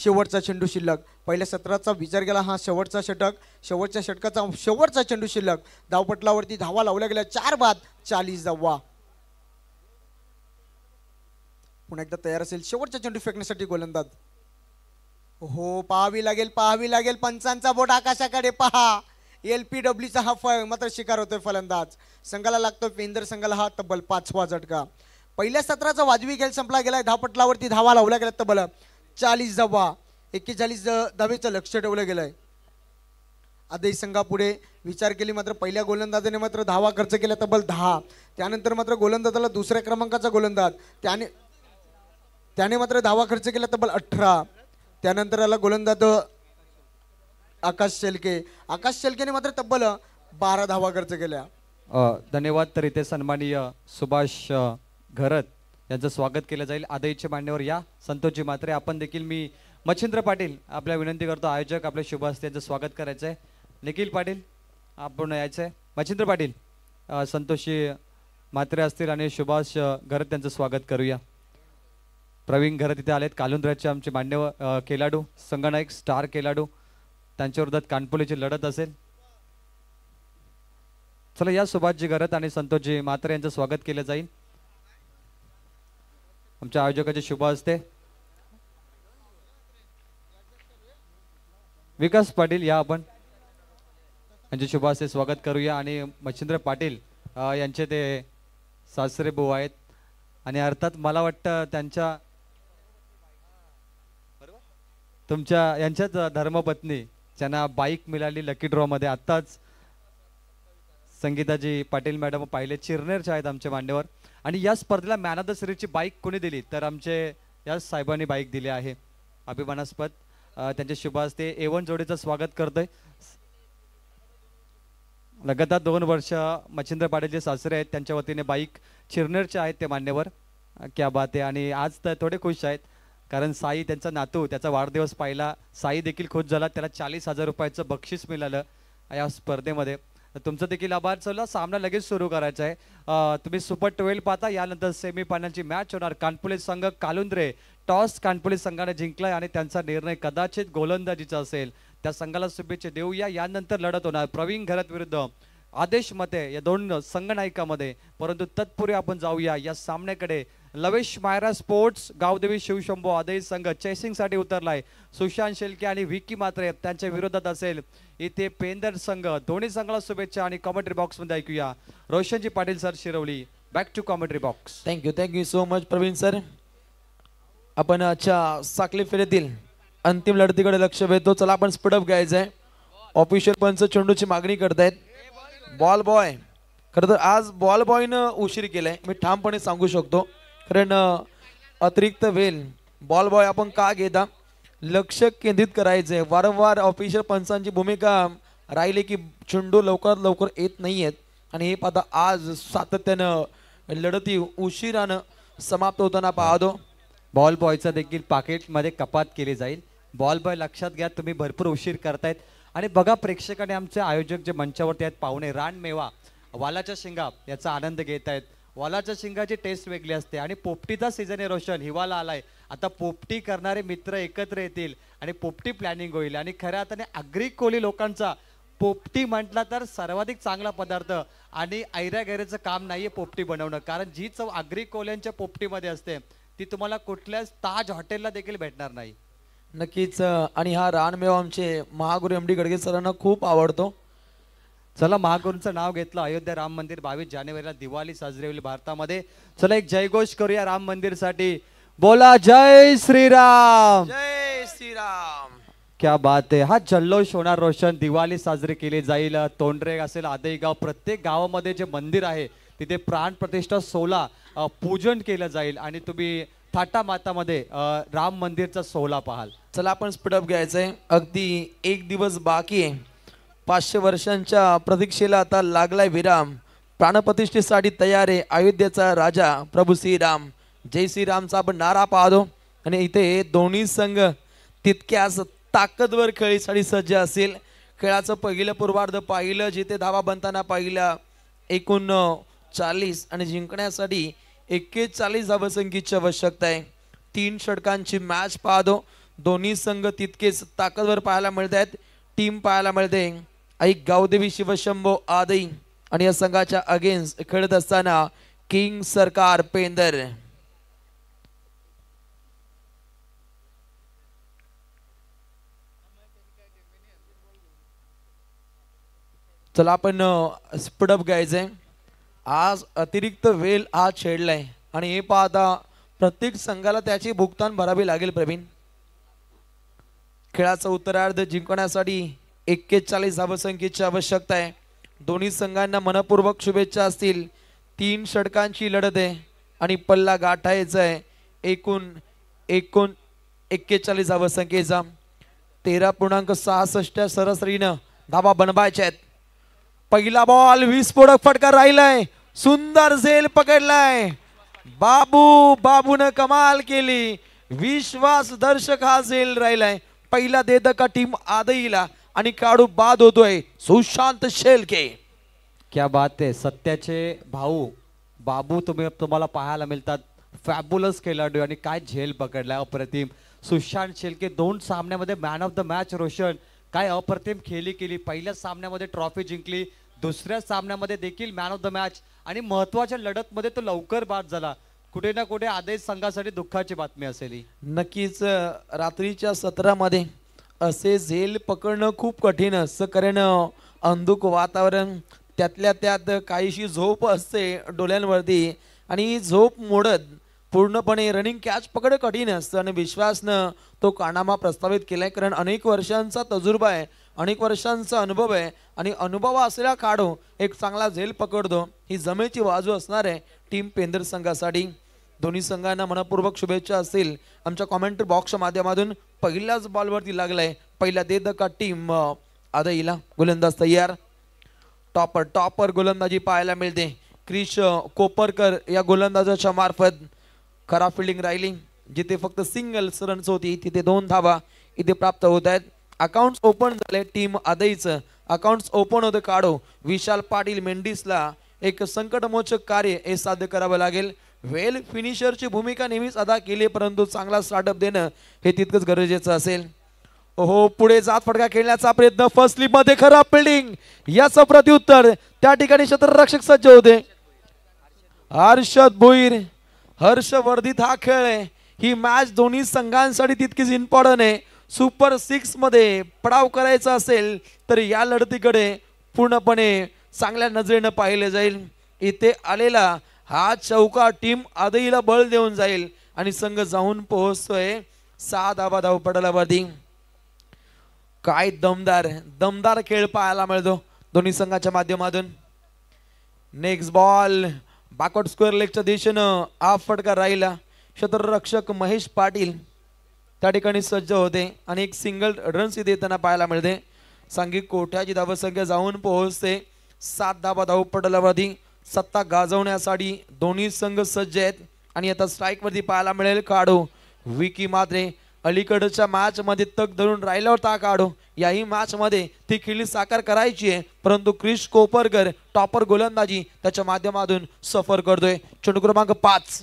शेवटचा चेंडू शिल्लक पहिल्या सत्राचा विचार केला हा शेवटचा षटक शेवटच्या षटकाचा शेवटचा चेंडू शिल्लक धावपटलावरती धावा लावल्या गेल्या चार बाद चाळीस धावा पुन्हा एकदा तयार असेल शेवटचा चेंडू फेकण्यासाठी गोलंदाज हो पाहावी लागेल पाहावी लागेल पंचांचा बोट आकाशाकडे पहा एल पी डब्ल्यूचा हा फळ मात्र शिकार होतोय फलंदाज संघाला लागतो पेंदर संघाला हा तब्बल पाचवा झटका पहिल्या सत्राचा वाजवी खेळ संपला गेलाय धापटलावरती धावा लावला गेला तब्बल चाळीस धावा एक्केचाळीस धावेचं लक्ष ठेवलं गेलंय आदेश संघापुढे विचार केली मात्र पहिल्या गोलंदाजाने मात्र धावा खर्च केला तब्बल दहा त्यानंतर मात्र गोलंदाजाला दुसऱ्या क्रमांकाचा गोलंदाज त्याने त्याने मात्र धावा खर्च केला तब्बल अठरा त्यानंतर आला गोलंदाज आकाश शेलके आकाश शेलकेने मात्र तब्बल बारा धावा खर्च केल्या धन्यवाद तर इथे सन्मानीय सुभाष घरत यांचं स्वागत केलं जाईल आदईचे मांडण्यावर या संतोषजी मात्रे आपण देखील मी मच्छिंद्र पाटील आपल्या विनंती करतो आयोजक आपले शुभ हस्ते यांचं स्वागत करायचं आहे निखिल पाटील आपण यायचं आहे मच्छिंद्र पाटील संतोषी मात्रे असतील आणि सुभाष घरत त्यांचं स्वागत करूया प्रवीण घरत इथे आलेत कालुंद्राचे आमचे मान्यवर खेळाडू संगनायक स्टार खेळाडू त्यांच्याविरोधात कानपुलीची लढत असेल चला या सुभाषजी घरत आणि संतोषजी मात्र यांचं स्वागत केलं जाईल आमच्या आयोजकाचे शुभ असते विकास पाटील या आपण यांचे शुभ असते स्वागत करूया आणि मच्छिंद्र पाटील यांचे ते सासरे भाऊ आहेत आणि अर्थात मला वाटतं त्यांच्या तुमच्या यांच्याच धर्मपत्नी ज्यांना बाईक मिळाली लकी ड्रॉमध्ये आत्ताच संगीताजी पाटील मॅडम पाहिले चिरनेरच्या आहेत आमच्या मांडेवर आणि या स्पर्धेला मॅन ऑफ द सिरीजची बाईक कोणी दिली तर आमचे या साहेबांनी बाईक दिली आहे अभिमानास्पद त्यांच्या शुभास्ते एवन जोडीचं स्वागत करतोय लगातार दोन वर्ष मच्छिंद्र पाटील जे सासरे आहेत त्यांच्या वतीने बाईक चिरनेरचे आहेत ते मान्यवर क्या बात आहे आणि आज तर थोडे खुश आहेत कारण साई त्यांचा नातू त्याचा वाढदिवस पाहिला साई देखील खुश झाला त्याला चाळीस हजार रुपयाचं बक्षीस मिळालं या स्पर्धेमध्ये तुमचं देखील आभार चला सामना लगेच सुरू करायचा आहे तुम्ही सुपर ट्वेल्व पाहता यानंतर सेमी फायनलची मॅच होणार कानपुलीस संघ कालुंद्रे टॉस कानपुलीस संघाने जिंकलाय आणि त्यांचा निर्णय कदाचित गोलंदाजीचा असेल त्या संघाला शुभेच्छा देऊया यानंतर लढत होणार प्रवीण घरत विरुद्ध आदेश मते या दोन संघनायिकामध्ये परंतु तत्पूर्वी आपण जाऊया या सामन्याकडे लवेश मायरा स्पोर्ट्स गावदेवी शिवशंभू आदय संघ चेसिंगसाठी उतरलाय सुशांत शेलके आणि विकी मात्रे त्यांच्या विरोधात असेल इथे पेंदर संघ दोन्ही संघाला शुभेच्छा आणि कॉमेंट्री बॉक्समध्ये ऐकूया रोशनजी Patil sir Shirvali back to commentary box thank you thank you so much Praveen sir आपण अच्छा साखली फेरीतील अंतिम लढतीकडे लक्ष वेधतो चला आपण स्पीडअप घ्यायचं आहे ऑफिशियल पंच चेंडूची मागणी करतायत बॉल बॉय खरं तर आज बॉल बॉयनं उशीर केलाय मी ठामपणे सांगू शकतो कारण अतिरिक्त वेल बॉल बॉय आपण का घेता लक्ष केंद्रित करायचे वारंवार ऑफिशियल पंचांची भूमिका राहिली की चेंडू लवकरात लवकर येत नाही आहेत आणि हे पाहता आज सातत्यानं लढती उशिरानं समाप्त होताना पाहतो बॉल बॉयचा देखील पाकिटमध्ये कपात केली जाईल बॉल बॉय लक्षात घ्या तुम्ही भरपूर उशीर करतायत आणि बघा प्रेक्षकाने आमचे आयोजक जे मंचावरती आहेत पाहुणे रानमेवा वालाच्या शेंगा याचा आनंद घेत आहेत वालाच्या शिंगाची टेस्ट वेगळी असते आणि पोपटीचा सीझन आहे रोशन हिवाला आलाय आता पोपटी करणारे मित्र एकत्र येतील आणि पोपटी प्लॅनिंग होईल आणि खऱ्या अर्थाने आग्रिक कोली लोकांचा पोपटी म्हटला तर सर्वाधिक चांगला पदार्थ आणि ऐऱ्या गैऱ्याचं काम आहे पोपटी बनवणं कारण जी चव आग्रिक कोल्यांच्या पोपटीमध्ये असते ती तुम्हाला कुठल्याच ताज हॉटेलला देखील भेटणार नाही नक्कीच आणि हा रानमेव आमचे महागुरु एम डी गडगे सरांना खूप आवडतो चला महागुरूंचं नाव घेतलं अयोध्या राम मंदिर बावीस जानेवारीला दिवाळी साजरी होईल भारतामध्ये चला एक जयघोष करूया राम मंदिर साठी बोला जय श्रीराम जय श्रीराम क्या बात आहे हा जल्लोष होणार रोशन दिवाळी साजरी केली जाईल तोंडरे असेल आदईगाव प्रत्येक गावामध्ये जे मंदिर आहे तिथे प्राण प्रतिष्ठा सोला पूजन केलं जाईल आणि तुम्ही थाटा मातामध्ये राम मंदिरचा सोहळा पाहाल चला आपण स्पीडअप घ्यायचंय अगदी एक दिवस बाकी आहे पाचशे वर्षांच्या प्रतीक्षेला आता लागलाय विराम प्राणप्रतिष्ठेसाठी तयार आहे अयोध्येचा राजा प्रभू श्रीराम जय श्रीरामचा आपण नारा पाहतो आणि इथे दोन्ही संघ तितक्याच ताकदवर खेळीसाठी सज्ज असेल खेळाचं पहिलं पूर्वार्ध पाहिलं जिथे धावा बनताना पाहिला एकूण चाळीस आणि जिंकण्यासाठी एक्केचाळीस धावसंख्येची आवश्यकता आहे तीन षटकांची मॅच पाहतो दोन्ही संघ तितकेच ताकदवर पाहायला मिळत आहेत टीम पाहायला मिळते आई गावदेवी शिवशंभो आदई आणि या संघाच्या अगेन्स्ट खेळत असताना किंग सरकार पेंदर चला आपण स्पडअप घ्यायचंय आज अतिरिक्त वेल आज छेडलाय आणि हे पाहता प्रत्येक संघाला त्याची भुगतान भरावी लागेल प्रवीण खेळाचा उत्तरार्ध जिंकण्यासाठी एक्केचाळीस धावसंख्येची आवश्यकता आहे दोन्ही संघांना मनपूर्वक शुभेच्छा असतील तीन षटकांची लढत आहे आणि पल्ला गाठायचा आहे एकूण एकूण एक्केचाळीस धावसंख्येचा तेरा पूर्णांक सहासष्ट सरासरीनं धावा बनवायच्या आहेत पहिला बॉल विस्फोटक फटका राहिलाय सुंदर झेल पकडलाय बाबू बाबून कमाल केली विश्वास दर्शक हा झेल राहिलाय पहिला देदका टीम आदईला आणि काढू बाद होतोय सुशांत शेलके क्या बात आहे सत्याचे भाऊ बाबू तुम्ही तुम्हाला पाहायला मिळतात फॅबुलस खेळाडू आणि काय झेल पकडला अप्रतिम सुशांत शेलके दोन सामन्यामध्ये man of the match Roshan काय अप्रतिम खेळी केली पहिल्याच सामन्यामध्ये ट्रॉफी जिंकली दुसऱ्या सामन्यामध्ये देखील मॅन ऑफ द मॅच आणि महत्वाच्या मध्ये तो लवकर बाद झाला कुठे ना कुठे आदेश संघासाठी दुःखाची बातमी असेल नक्कीच रात्रीच्या सत्रामध्ये असे झेल पकडणं खूप कठीण असतं कारण अंधुक वातावरण त्यातल्या त्यात काहीशी झोप असते डोळ्यांवरती आणि झोप मोडत पूर्णपणे रनिंग कॅच पकडणं कठीण असतं आणि विश्वासनं तो कानामा प्रस्तावित केला आहे कारण अनेक वर्षांचा तजुर्बा आहे अनेक वर्षांचा अनुभव आहे आणि अनुभव असलेला काढो एक चांगला झेल पकडतो ही जमेची बाजू असणार आहे टीम पेंद्र संघासाठी दोन्ही संघांना मनपूर्वक शुभेच्छा असतील आमच्या कॉमेंट्री बॉक्सच्या माध्यमातून पहिल्याच बॉलवरती लागलाय पहिला द का टीम आदईला गोलंदाज तयार टॉपर टॉपर गोलंदाजी पाहायला मिळते क्रिश कोपरकर या गोलंदाजाच्या मार्फत खरा फिल्डिंग राहिली जिथे फक्त सिंगल रन्स होती तिथे दोन धावा इथे प्राप्त होत आहेत अकाउंट ओपन झाले टीम आदईचं अकाउंट ओपन होतं काढो विशाल पाटील मेंडिसला एक संकटमोचक कार्य हे साध्य करावं लागेल वेल फिनिशरची भूमिका नेहमीच अदा केली परंतु चांगला स्टार्टअप देणं हे तितकंच गरजेचं असेल हो पुढे जात फटका खेळण्याचा प्रयत्न फर्स्ट मध्ये खराब फिल्डिंग याचं प्रत्युत्तर त्या ठिकाणी क्षेत्ररक्षक सज्ज होते हर्षद भुईर हर्षवर्धित हा खेळ आहे ही मॅच दोन्ही संघांसाठी तितकीच इम्पॉर्टंट आहे सुपर मध्ये पडाव करायचा असेल तर या लढतीकडे पूर्णपणे चांगल्या नजरेनं पाहिले जाईल इथे आलेला हा चौका टीम आदईला बळ देऊन जाईल आणि संघ जाऊन पोहोचतोय सहा धावा धाव पडलाबादी काय दमदार दमदार खेळ पाहायला मिळतो दोन्ही संघाच्या माध्यमातून नेक्स्ट बॉल बाकोट स्क्वेअर लेगच्या दिशेनं आफ फटका राहिला क्षेत्ररक्षक महेश पाटील त्या ठिकाणी सज्ज होते आणि एक सिंगल रन्स इथे येताना पाहायला मिळते सांघिक कोठ्याची धावसंख्या जाऊन पोहोचते सात धाबा धाव पडलाबाधी सत्ता गाजवण्यासाठी दोन्ही संघ सज्ज आहेत आणि आता स्ट्राईकवरती पाहायला मिळेल काढू विकी मात्रे अलीकडच्या मॅचमध्ये तक धरून राहिल्यावर होता काढू याही मॅचमध्ये ती खिल्ली साकार करायची आहे परंतु क्रिश कोपरकर टॉपर गोलंदाजी त्याच्या माध्यमातून सफर करतोय चेंडू क्रमांक पाच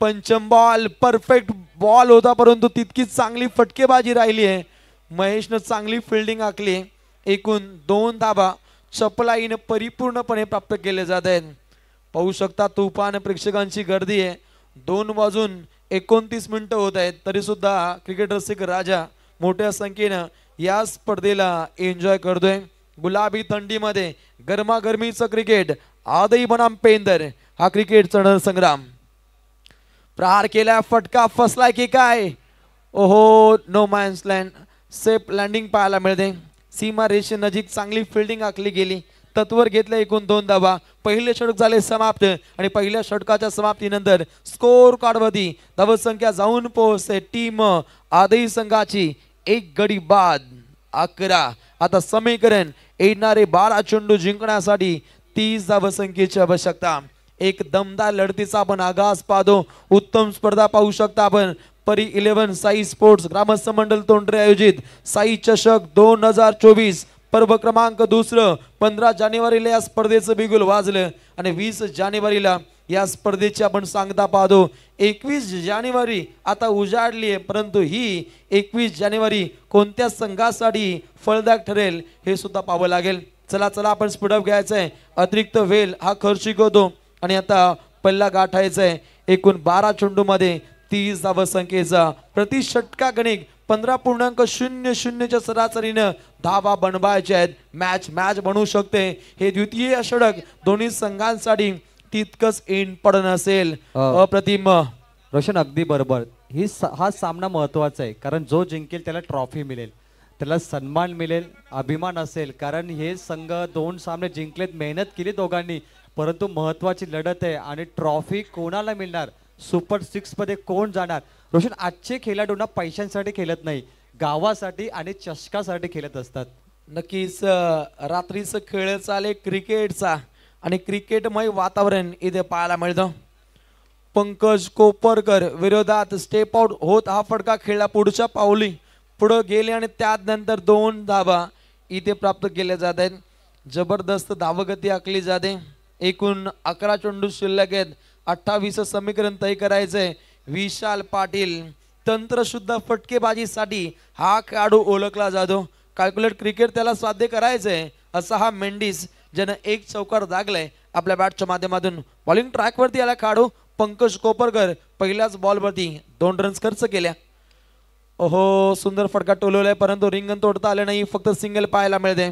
पंचम बॉल परफेक्ट बॉल होता परंतु तितकीच चांगली फटकेबाजी राहिली आहे महेशनं चांगली फिल्डिंग आखली आहे एकूण दोन धाबा चपलाईनं परिपूर्णपणे प्राप्त केले जात आहेत पाहू शकता तुफान प्रेक्षकांची गर्दी आहे दोन वाजून एकोणतीस मिनटं होत आहेत तरीसुद्धा क्रिकेट रसिक राजा मोठ्या संख्येनं या स्पर्धेला एन्जॉय करतोय गुलाबी थंडीमध्ये गरमागरमीचं क्रिकेट आदई बनाम पेंदर हा क्रिकेट चढ संग्राम प्रहार केला फटका फसलाय की काय ओहो no man's land safe landing पाहायला मिळते सीमा रेषे नजीक चांगली फिल्डिंग आखली गेली तत्वर घेतले एकूण दोन धावा पहिले षटक झाले समाप्त आणि पहिल्या षटकाच्या समाप्तीनंतर स्कोर कार्डवरती धावसंख्या जाऊन पोहोचते टीम आदई संघाची एक गडी बाद अकरा आता समीकरण येणारे बारा चेंडू जिंकण्यासाठी तीस धावसंख्येची आवश्यकता एक दमदार लढतीचा आपण आगास पाहतो उत्तम स्पर्धा पाहू शकता आपण परी इलेवन साई स्पोर्ट्स ग्रामस्थ मंडल तोंडरे आयोजित साई चषक दोन हजार चोवीस पर्व क्रमांक दुसरं पंधरा जानेवारीला या स्पर्धेचं बिगुल वाजलं आणि वीस जानेवारीला या स्पर्धेची आपण सांगता पाहतो एकवीस जानेवारी आता उजाडली आहे परंतु ही एकवीस जानेवारी कोणत्या संघासाठी फळदाग ठरेल हे सुद्धा पाहावं लागेल चला चला आपण स्पीडअप घ्यायचं आहे अतिरिक्त वेल हा खर्चिक होतो आणि आता पहिला गाठायचा आहे एकूण बारा चेंडूमध्ये तीस धावसंख्येचा प्रति षटका गणिक पंधरा पूर्णांक शून्य शून्यच्या सरासरीनं धावा बनवायचे आहेत मॅच मॅच बनवू शकते हे द्वितीय षडक दोन्ही संघांसाठी तितकंच इन पडण असेल अप्रतिम रोशन अगदी बरोबर ही हा सामना महत्त्वाचा आहे कारण जो जिंकेल त्याला ट्रॉफी मिळेल त्याला सन्मान मिळेल अभिमान असेल कारण हे संघ दोन सामने जिंकलेत मेहनत केली दोघांनी परंतु महत्वाची लढत आहे आणि ट्रॉफी कोणाला मिळणार सुपर सिक्स मध्ये कोण जाणार रोशन आजचे खेळाडूंना पैशांसाठी खेळत नाही गावासाठी आणि चषकासाठी खेळत असतात नक्कीच रात्रीचं खेळ चाले क्रिकेटचा आणि क्रिकेटमय वातावरण इथे पाहायला मिळतं पंकज कोपरकर विरोधात स्टेप आउट होत हा फटका खेळला पुढच्या पावली पुढं गेले आणि त्यानंतर दोन धाबा इथे प्राप्त केल्या जात आहेत जबरदस्त धावगती आखली जाते एकूण अकरा चेंडू शिल्लक आहेत अठ्ठावीस समीकरण तय करायचंय विशाल पाटील तंत्रशुद्ध फटकेबाजीसाठी हा खेळाडू ओळखला जातो कॅल्क्युलेट क्रिकेट त्याला साध्य करायचंय असा हा मेंडिस ज्यानं एक चौकार दागलाय आपल्या बॅटच्या माध्यमातून बॉलिंग ट्रॅकवरती आला खेळाडू पंकज कोपरकर पहिल्याच बॉलवरती दोन रन्स खर्च केल्या ओहो सुंदर फटका टोलवलाय परंतु रिंगण तोडता आले नाही फक्त सिंगल पाहायला मिळते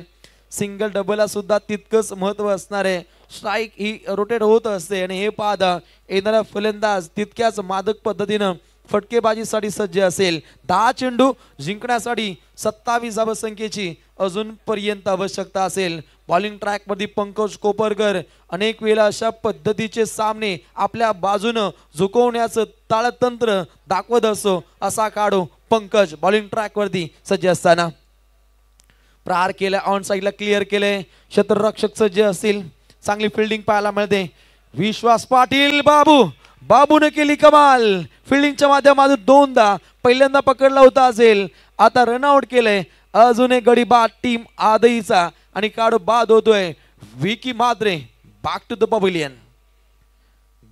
सिंगल डबलला सुद्धा तितकंच महत्व असणार आहे स्ट्राईक ही रोटेट होत असते आणि हे पाद येणारा फलंदाज तितक्याच मादक पद्धतीनं फटकेबाजीसाठी सज्ज असेल दहा चेंडू जिंकण्यासाठी सत्तावीस अजून अजूनपर्यंत आवश्यकता असेल बॉलिंग ट्रॅकमध्ये पंकज कोपरकर अनेक वेळा अशा पद्धतीचे सामने आपल्या बाजूनं झुकवण्याचं ताळतंत्र दाखवत असो असा काढू पंकज बॉलिंग ट्रॅकवरती सज्ज असताना प्रहार केला ऑन साईडला क्लिअर केले क्षेत्ररक्षक सज्ज असतील चांगली फिल्डिंग पाहायला मिळते विश्वास पाटील बाबू बाबूने केली कमाल फिल्डिंगच्या माध्यमातून दोनदा पहिल्यांदा पकडला होता असेल आता रनआउट केलंय अजून एक गडी बाद टीम आदईचा आणि काढू बाद होतोय Vicky Madre back to the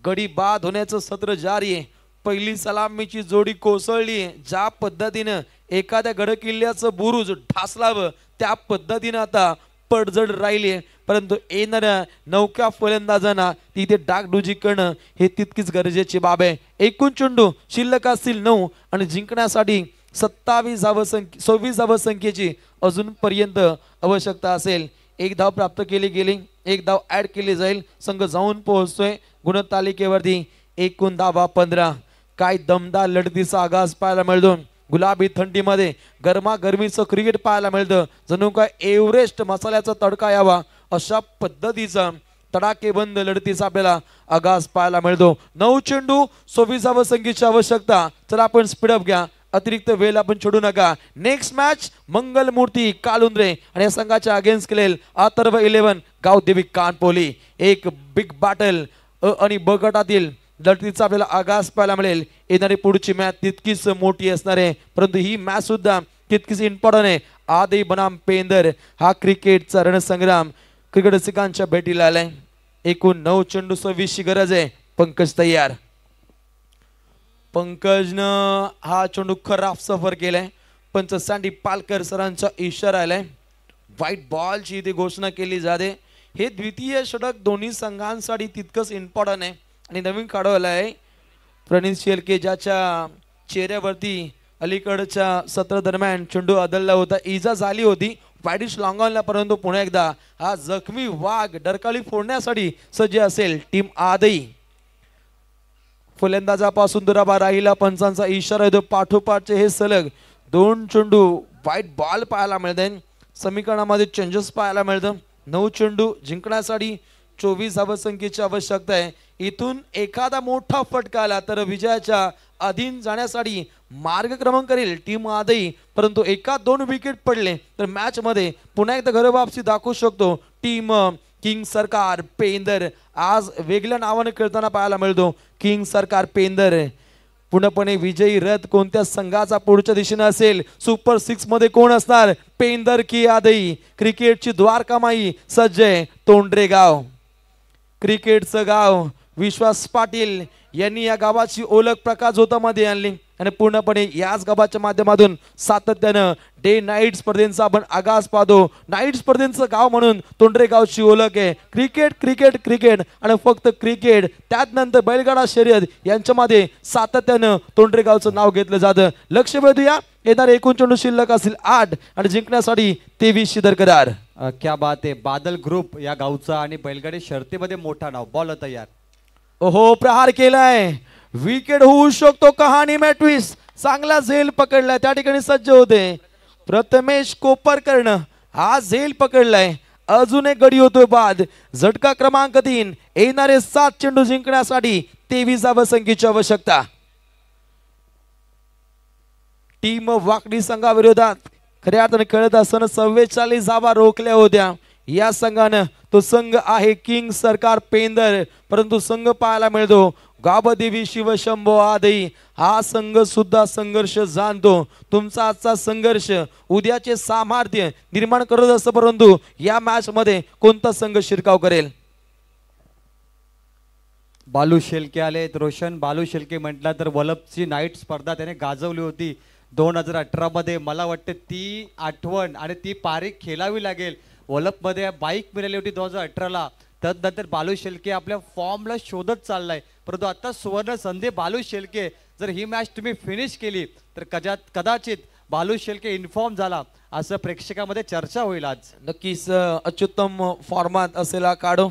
गडी बाद होण्याचं सत्र जारी आहे पहिली सलामीची जोडी कोसळली ज्या पद्धतीनं एखाद्या किल्ल्याचं बुरुज ढासलाव त्या पद्धतीनं आता पडझड राहिली परंतु येणाऱ्या नौका फलंदाजांना तिथे डागडुजी करणं हे तितकीच गरजेची बाब आहे एकूण चेंडू शिल्लक असतील नऊ आणि जिंकण्यासाठी सत्तावीस धावसंख्ये सव्वीस धावसंख्येची अजूनपर्यंत आवश्यकता असेल एक धाव प्राप्त केली गेली एक धाव ॲड केली जाईल संघ जाऊन पोहोचतोय गुणतालिकेवरती एकूण धावा पंधरा काय दमदार लढतीचा आगास पाहायला मिळतो गुलाबी थंडीमध्ये गरमागरमीचं क्रिकेट पाहायला मिळतं जणू काय एव्हरेस्ट मसाल्याचा तडका यावा अशा पद्धतीचा तडाकेबंद लढतीचा आपल्याला आगास पाहायला मिळतो नऊ चेंडू सोबीसावं संगीतची आवश्यकता तर आपण स्पीडअप घ्या अतिरिक्त वेळ आपण छोडू नका नेक्स्ट मॅच मंगलमूर्ती कालुंद्रे आणि या संघाच्या अगेन्स्ट केलेल अथर्व इलेव्हन गावदेवी कानपोली एक बिग बॅटल आणि ब गटातील लढतीचा आपल्याला आगास पाहायला मिळेल येणारी पुढची मॅच तितकीच मोठी असणार आहे परंतु ही मॅच सुद्धा तितकीच इम्पॉर्टंट आहे आदे बनाम पेंदर हा क्रिकेटचा रणसंग्राम क्रिकेट रसिकांच्या भेटीला आलाय एकूण नऊ चेंडू सव्वीस ची गरज आहे पंकज तयार पंकजनं हा चेंडू खराब सफर केलाय पंच सांडी पालकर सरांचा इशारा आलाय व्हाईट बॉलची इथे घोषणा केली जाते हे द्वितीय षटक दोन्ही संघांसाठी तितकंच इम्पॉर्टंट आहे आणि नवीन काढवलं आहे प्रणित शेलके ज्याच्या चेहऱ्यावरती अलीकडच्या दरम्यान चेंडू आदळला होता इजा झाली होती पॅडिश लॉंगॉनला परंतु पुन्हा एकदा हा जखमी वाघ डरकाळी फोडण्यासाठी सज्ज असेल टीम आदई फलंदाजापासून दुराबा राहिला पंचांचा इशारा येतो पाठोपाठचे हे सलग दोन चेंडू वाईट बॉल पाहायला मिळते समीकरणामध्ये चेंजेस पाहायला मिळतं नऊ चेंडू जिंकण्यासाठी चोवीस संख्येची आवश्यकता आहे इथून एखादा मोठा फटका आला तर विजयाच्या अधीन जाण्यासाठी मार्ग क्रमांक करेल टीम आदई परंतु एका दोन विकेट पडले तर मॅच मध्ये पुन्हा एकदा घरवापसी दाखवू शकतो टीम किंग सरकार पेंदर आज वेगळ्या नावाने खेळताना पाहायला मिळतो किंग सरकार पेंदर पूर्णपणे विजयी रथ कोणत्या संघाचा पुढच्या दिशेने असेल सुपर सिक्स मध्ये कोण असणार पेंदर की आदई क्रिकेटची द्वारकामाई सज्जय तोंडरे गाव क्रिकेटचं गाव विश्वास पाटील यांनी या गावाची ओळख प्रकाश होता आणली आणि पूर्णपणे याच गावाच्या माध्यमातून सातत्यानं डे नाईट स्पर्धेंचा आपण आगास पाहतो नाईट स्पर्धेंचं गाव म्हणून तोंडरे गावची ओळख आहे क्रिकेट क्रिकेट क्रिकेट आणि फक्त क्रिकेट त्यानंतर बैलगाडा शर्यत यांच्यामध्ये सातत्यानं तोंडरे गावचं नाव घेतलं जातं लक्ष वेधूया येणारे एकोणचोंडू शिल्लक असतील आठ आणि जिंकण्यासाठी तेवीस करार क्या बात आहे बादल ग्रुप या गावचा आणि बैलगाडी शर्तेमध्ये मोठा नाव बॉल तयार हो प्रहार केलाय विकेट होऊ शकतो कहाणी मॅटविस चांगला झेल पकडलाय त्या ठिकाणी सज्ज होते प्रथमेश करण हा झेल पकडलाय अजून एक गडी होतोय बाद झटका क्रमांक तीन येणारे सात चेंडू जिंकण्यासाठी तेवीस संख्येची आवश्यकता टीम वाकडी संघाविरोधात खऱ्या अर्थाने खेळत असताना सव्वेचाळीस जाबा रोखल्या होत्या या संघानं तो संघ आहे किंग सरकार पेंदर परंतु संघ पाहायला मिळतो गाबदेवी शिवशंभो आदई हा संघ सुद्धा संघर्ष जाणतो तुमचा आजचा संघर्ष उद्याचे सामर्थ्य निर्माण करत असतं परंतु या मॅच मध्ये कोणता संघ शिरकाव करेल बालू शेलके आलेत रोशन बालू शेलके म्हटला तर वल्लभची नाईट स्पर्धा त्याने गाजवली होती दोन हजार अठरामध्ये मला वाटतं ती आठवण आणि ती पारी खेळावी लागेल मध्ये बाईक मिळाली होती दोन हजार अठराला त्यानंतर बालू शेल्के आपल्या फॉर्मला शोधत चाललाय परंतु आता सुवर्ण संधी बालू शेल्के जर ही मॅच तुम्ही फिनिश केली तर कदा कदाचित बालू शेल्के इन्फॉर्म झाला असं प्रेक्षकामध्ये चर्चा होईल आज नक्कीच अच्युतम फॉर्मात असेल काढू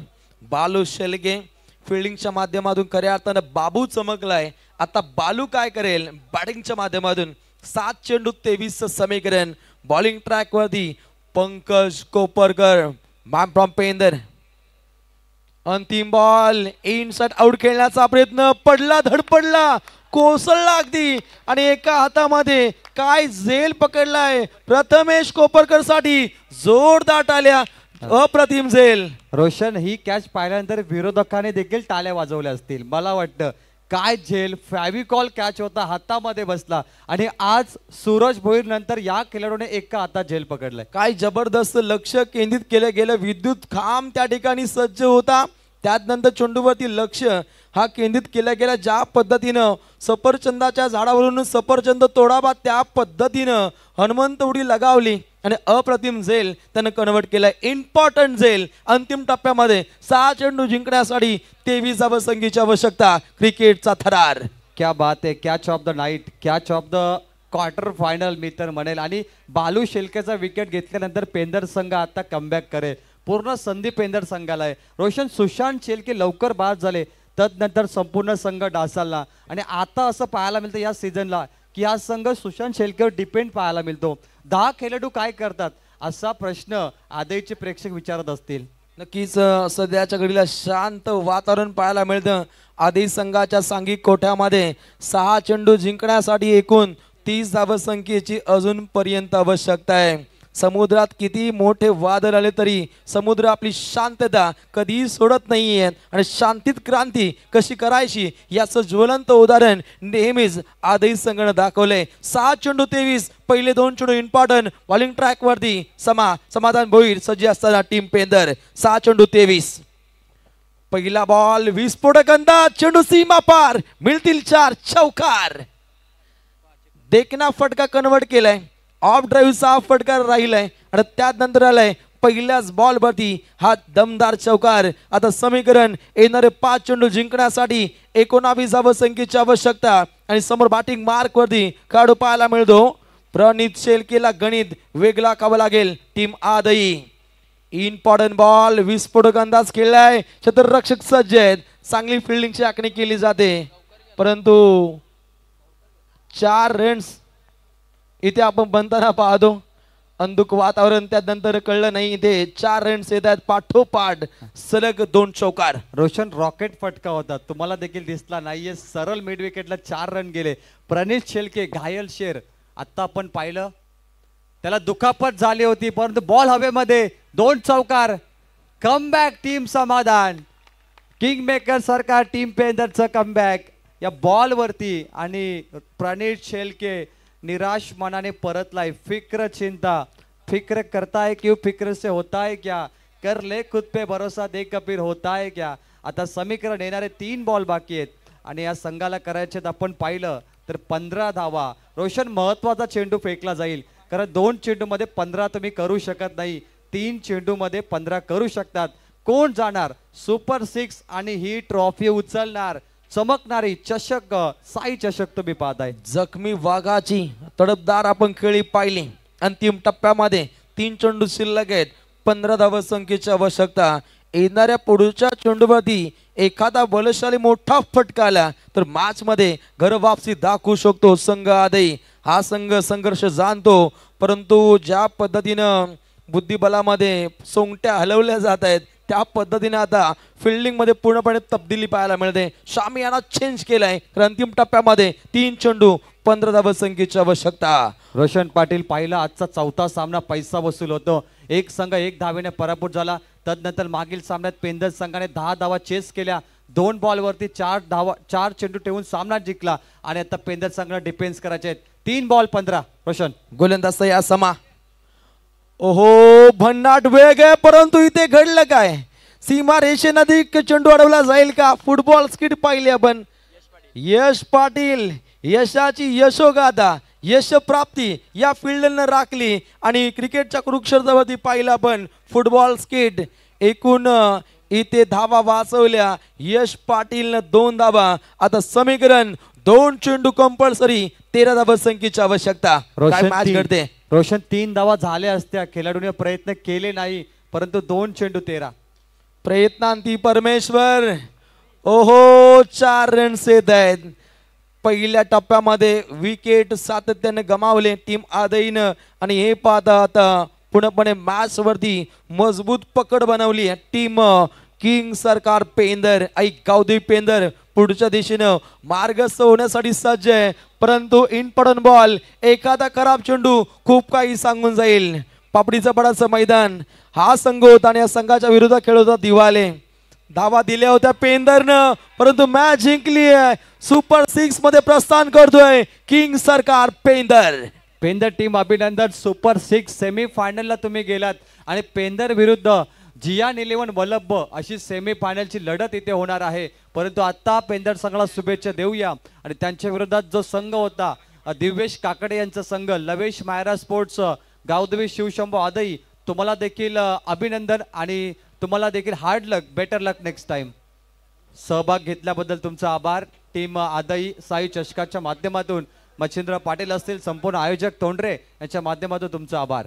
बालू शेलके फिल्डिंगच्या माध्यमातून खऱ्या अर्थानं बाबू चमकलाय आता बालू काय करेल बॅटिंगच्या माध्यमातून सात चेंडू तेवीसचं समीकरण बॉलिंग ट्रॅकवरती पंकज कोपरकर मॅम फ्रॉम पेंदर अंतिम बॉल इनसाइड आउट खेळण्याचा प्रयत्न पडला धडपडला कोसळला अगदी आणि एका हातामध्ये काय झेल पकडलाय प्रथमेश कोपरकर साठी जोरदार टाल्या अप्रतिम झेल रोशन ही कॅच पाहिल्यानंतर विरोधकाने देखील टाल्या वाजवल्या असतील मला वाटतं काय झेल फॅविकॉल कॅच होता हातामध्ये बसला आणि आज सूरज भोईर नंतर या खेळाडूने एका आता झेल पकडलाय काय जबरदस्त लक्ष केंद्रित केलं गेलं विद्युत खांब त्या ठिकाणी सज्ज होता त्यानंतर चेंडूवरती लक्ष हा केंद्रित केला गेला ज्या पद्धतीनं सफरचंदाच्या झाडावरून सफरचंद तोडावा त्या पद्धतीनं हनुमंत उडी लगावली आणि अप्रतिम झेल त्यानं कन्वर्ट केला इम्पॉर्टंट झेल अंतिम टप्प्यामध्ये सहा चेंडू जिंकण्यासाठी तेवीस संघीची आवश्यकता क्रिकेटचा थरार क्या बात आहे catch of the night catch of the quarter final मी तर म्हणेल आणि बालू शेलकेचा विकेट घेतल्यानंतर पेंदर संघ आता कमबॅक करेल पूर्ण संधी पेंदर संघाला आहे रोशन सुशांत शेल्के लवकर बाद झाले तदनंतर संपूर्ण संघ डासाला आणि आता असं पाहायला मिळतं या सीझनला की हा संघ सुशांत शेलकेवर डिपेंड पाहायला मिळतो दहा खेळाडू काय करतात असा प्रश्न आदयचे प्रेक्षक विचारत असतील नक्कीच सध्याच्या घडीला शांत वातावरण पाहायला मिळतं आदी संघाच्या सांघिक कोठ्यामध्ये सहा चेंडू जिंकण्यासाठी एकूण तीस धावसंख्येची अजूनपर्यंत आवश्यकता आहे समुद्रात किती मोठे वादळ आले तरी समुद्र आपली शांतता कधीही सोडत नाही आहे आणि शांतीत क्रांती कशी करायची याचं ज्वलंत उदाहरण नेहमीच आधी संघानं दाखवले सहा चेंडू तेवीस पहिले दोन चेंडू इम्पॉर्टंट बॉलिंग ट्रॅकवरती समा समाधान भोईर सज्ज असताना टीम पेंदर सहा चेंडू तेवीस पहिला बॉल विस्फोटक अंदाज चेंडू सीमा पार मिळतील चार चौकार देखना फटका कन्वर्ट केलाय ऑफ ड्राईव्हचा फटकार राहिलाय आणि त्यानंतर आलाय पहिल्याच बॉलवरती हा दमदार चौकार आता समीकरण येणारे पाच चेंडू जिंकण्यासाठी एकोणावीस धावसंख्येची आवश्यकता आणि समोर बॅटिंग मार्कवरती खेळाडू पाहायला मिळतो प्रणित शेलकेला गणित वेगळा कावं लागेल टीम आदई इम्पॉर्टंट बॉल विस्फोटक अंदाज खेळलाय क्षेत्ररक्षक सज्ज आहेत चांगली फिल्डिंगची आखणी केली जाते परंतु चार रन्स इथे आपण बनताना पाहतो अंधुक वातावरण त्यानंतर कळलं नाही इथे चार रन्स येत आहेत पाठोपाठ सलग दोन चौकार रोशन रॉकेट फटका होता तुम्हाला देखील दिसला नाहीये सरळ मिड विकेटला चार रन गेले प्रणित शेलके घायल शेर आता आपण पाहिलं त्याला दुखापत झाली होती परंतु बॉल हवेमध्ये दोन चौकार come back team Samadhan king maker Sarkar team पेंदरचं कमबॅक या बॉलवरती आणि प्रणित शेलके निराश मनाने परतलाय फिक्र चिंता फिक्र करताय कि फिक्र से होता क्या कर ले खुद पे भरोसा दे कबीर होता क्या आता समीकरण येणारे तीन बॉल बाकी आहेत आणि या संघाला करायचे आपण पाहिलं तर पंधरा धावा रोशन महत्वाचा चेंडू फेकला जाईल कारण दोन चेंडूमध्ये पंधरा तुम्ही करू शकत नाही तीन चेंडूमध्ये पंधरा करू शकतात कोण जाणार सुपर सिक्स आणि ही ट्रॉफी उचलणार चमकणारी चषक साई चषक तुम्ही पाहताय जखमी वाघाची तडपदार आपण खेळी पाहिली अंतिम टप्प्यामध्ये तीन चेंडू शिल्लक आहेत पंधरा संख्येची आवश्यकता येणाऱ्या पुढच्या चेंडूवरती एखादा बलशाली मोठा फटका आला तर मॅच मध्ये घर वापसी दाखवू शकतो संघ आधी हा संघ संघर्ष जाणतो परंतु ज्या पद्धतीनं बुद्धिबलामध्ये सोंगट्या हलवल्या जात आहेत त्या पद्धतीने आता फिल्डिंगमध्ये पूर्णपणे तब्दिली पाहायला मिळते शामी यांना चेंज केलाय तर अंतिम टप्प्यामध्ये तीन चेंडू पंधरा संख्येची आवश्यकता रोशन पाटील पाहिला आजचा चौथा सामना पैसा वसूल होतो एक संघ एक धावेने पराभूत झाला तदनंतर मागील सामन्यात पेंदर संघाने दहा धावा चेस केल्या दोन बॉलवरती चार धावा चार चेंडू ठेवून सामना जिंकला आणि आता पेंदर संघाला डिफेन्स करायचे आहेत तीन बॉल पंधरा रोशन गोलंदाज या समा ओहो भन्नाट वेग आहे परंतु इथे घडलं काय सीमा रेषे अधिक चेंडू अडवला जाईल का फुटबॉल स्किट पाहिले आपण यश पाटील यशाची यशोगाथा यश प्राप्ती या फिल्डनं राखली आणि क्रिकेटच्या कुरुक्षेत्रावरती पाहिलं आपण फुटबॉल स्किट एकूण इथे धावा वाचवल्या यश पाटीलनं दोन धावा आता समीकरण दोन चेंडू कंपल्सरी तेरा धाबा संख्येची आवश्यकता मॅच घडते रोशन तीन धावा झाल्या असत्या खेळाडूने प्रयत्न केले नाही परंतु दोन चेंडू तेरा प्रयत्नांती परमेश्वर ओहो चार रन्स येत आहेत पहिल्या टप्प्यामध्ये विकेट सातत्याने गमावले टीम आदईन आणि हे पाहता आता पूर्णपणे वरती मजबूत पकड बनवली टीम किंग सरकार पेंदर ऐक गावदेवी पेंदर पुढच्या दिशेनं मार्गस्थ होण्यासाठी सज्ज आहे परंतु इनपडन बॉल एखादा खराब चेंडू खूप काही सांगून जाईल पापडीचं पडाचं मैदान हा संघ होता आणि या संघाच्या विरुद्ध खेळ होता दिवाले धावा दिल्या होत्या पेंदरनं परंतु मॅच जिंकली आहे सुपर सिक्स मध्ये प्रस्थान करतोय किंग सरकार पेंदर पेंदर टीम अभिनंदन सुपर सिक्स सेमी फायनलला तुम्ही गेलात आणि पेंदर विरुद्ध जियान इलेव्हन वल्लभ अशी सेमी फायनलची लढत इथे होणार आहे परंतु आत्ता पेंदर संघाला शुभेच्छा देऊया आणि त्यांच्या विरोधात जो संघ होता दिव्येश काकडे यांचा संघ लवेश मायरा स्पोर्ट्स गावदेवी शिवशंभू आदई तुम्हाला देखील अभिनंदन आणि तुम्हाला देखील hard luck better luck next time सहभाग घेतल्याबद्दल तुमचा आभार टीम आदई साई चषकाच्या माध्यमातून मच्छिंद्र पाटील असतील संपूर्ण आयोजक तोंडरे यांच्या माध्यमातून तुमचा आभार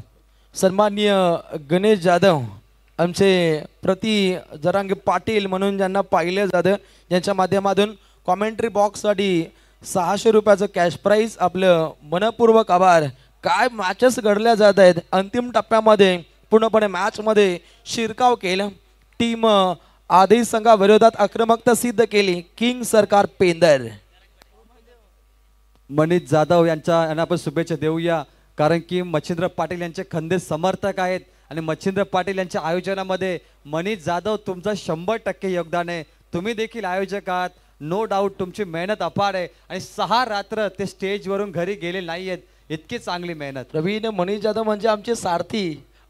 सन्माननीय गणेश जाधव आमचे प्रति जरांगे पाटील म्हणून ज्यांना पाहिलं जातं ज्यांच्या माध्यमातून कॉमेंट्री बॉक्ससाठी सहाशे रुपयाचं कॅश प्राईज आपलं मनपूर्वक आभार काय मॅचेस घडल्या जात आहेत अंतिम टप्प्यामध्ये पूर्णपणे मॅचमध्ये शिरकाव केला टीम आधी संघाविरोधात आक्रमकता सिद्ध केली किंग सरकार पेंदर मनीष जाधव यांच्या यांना आपण शुभेच्छा देऊया कारण की मच्छिंद्र पाटील यांचे खंदे समर्थक आहेत आणि मच्छिंद्र पाटील यांच्या आयोजनामध्ये मनीष जाधव तुमचं शंभर टक्के योगदान आहे तुम्ही देखील आयोजक आहात नो डाऊट तुमची मेहनत अपार आहे आणि सहा रात्र ते स्टेजवरून घरी गेले नाही आहेत इतकी चांगली मेहनत रवीन मनीष जाधव म्हणजे आमचे सारथी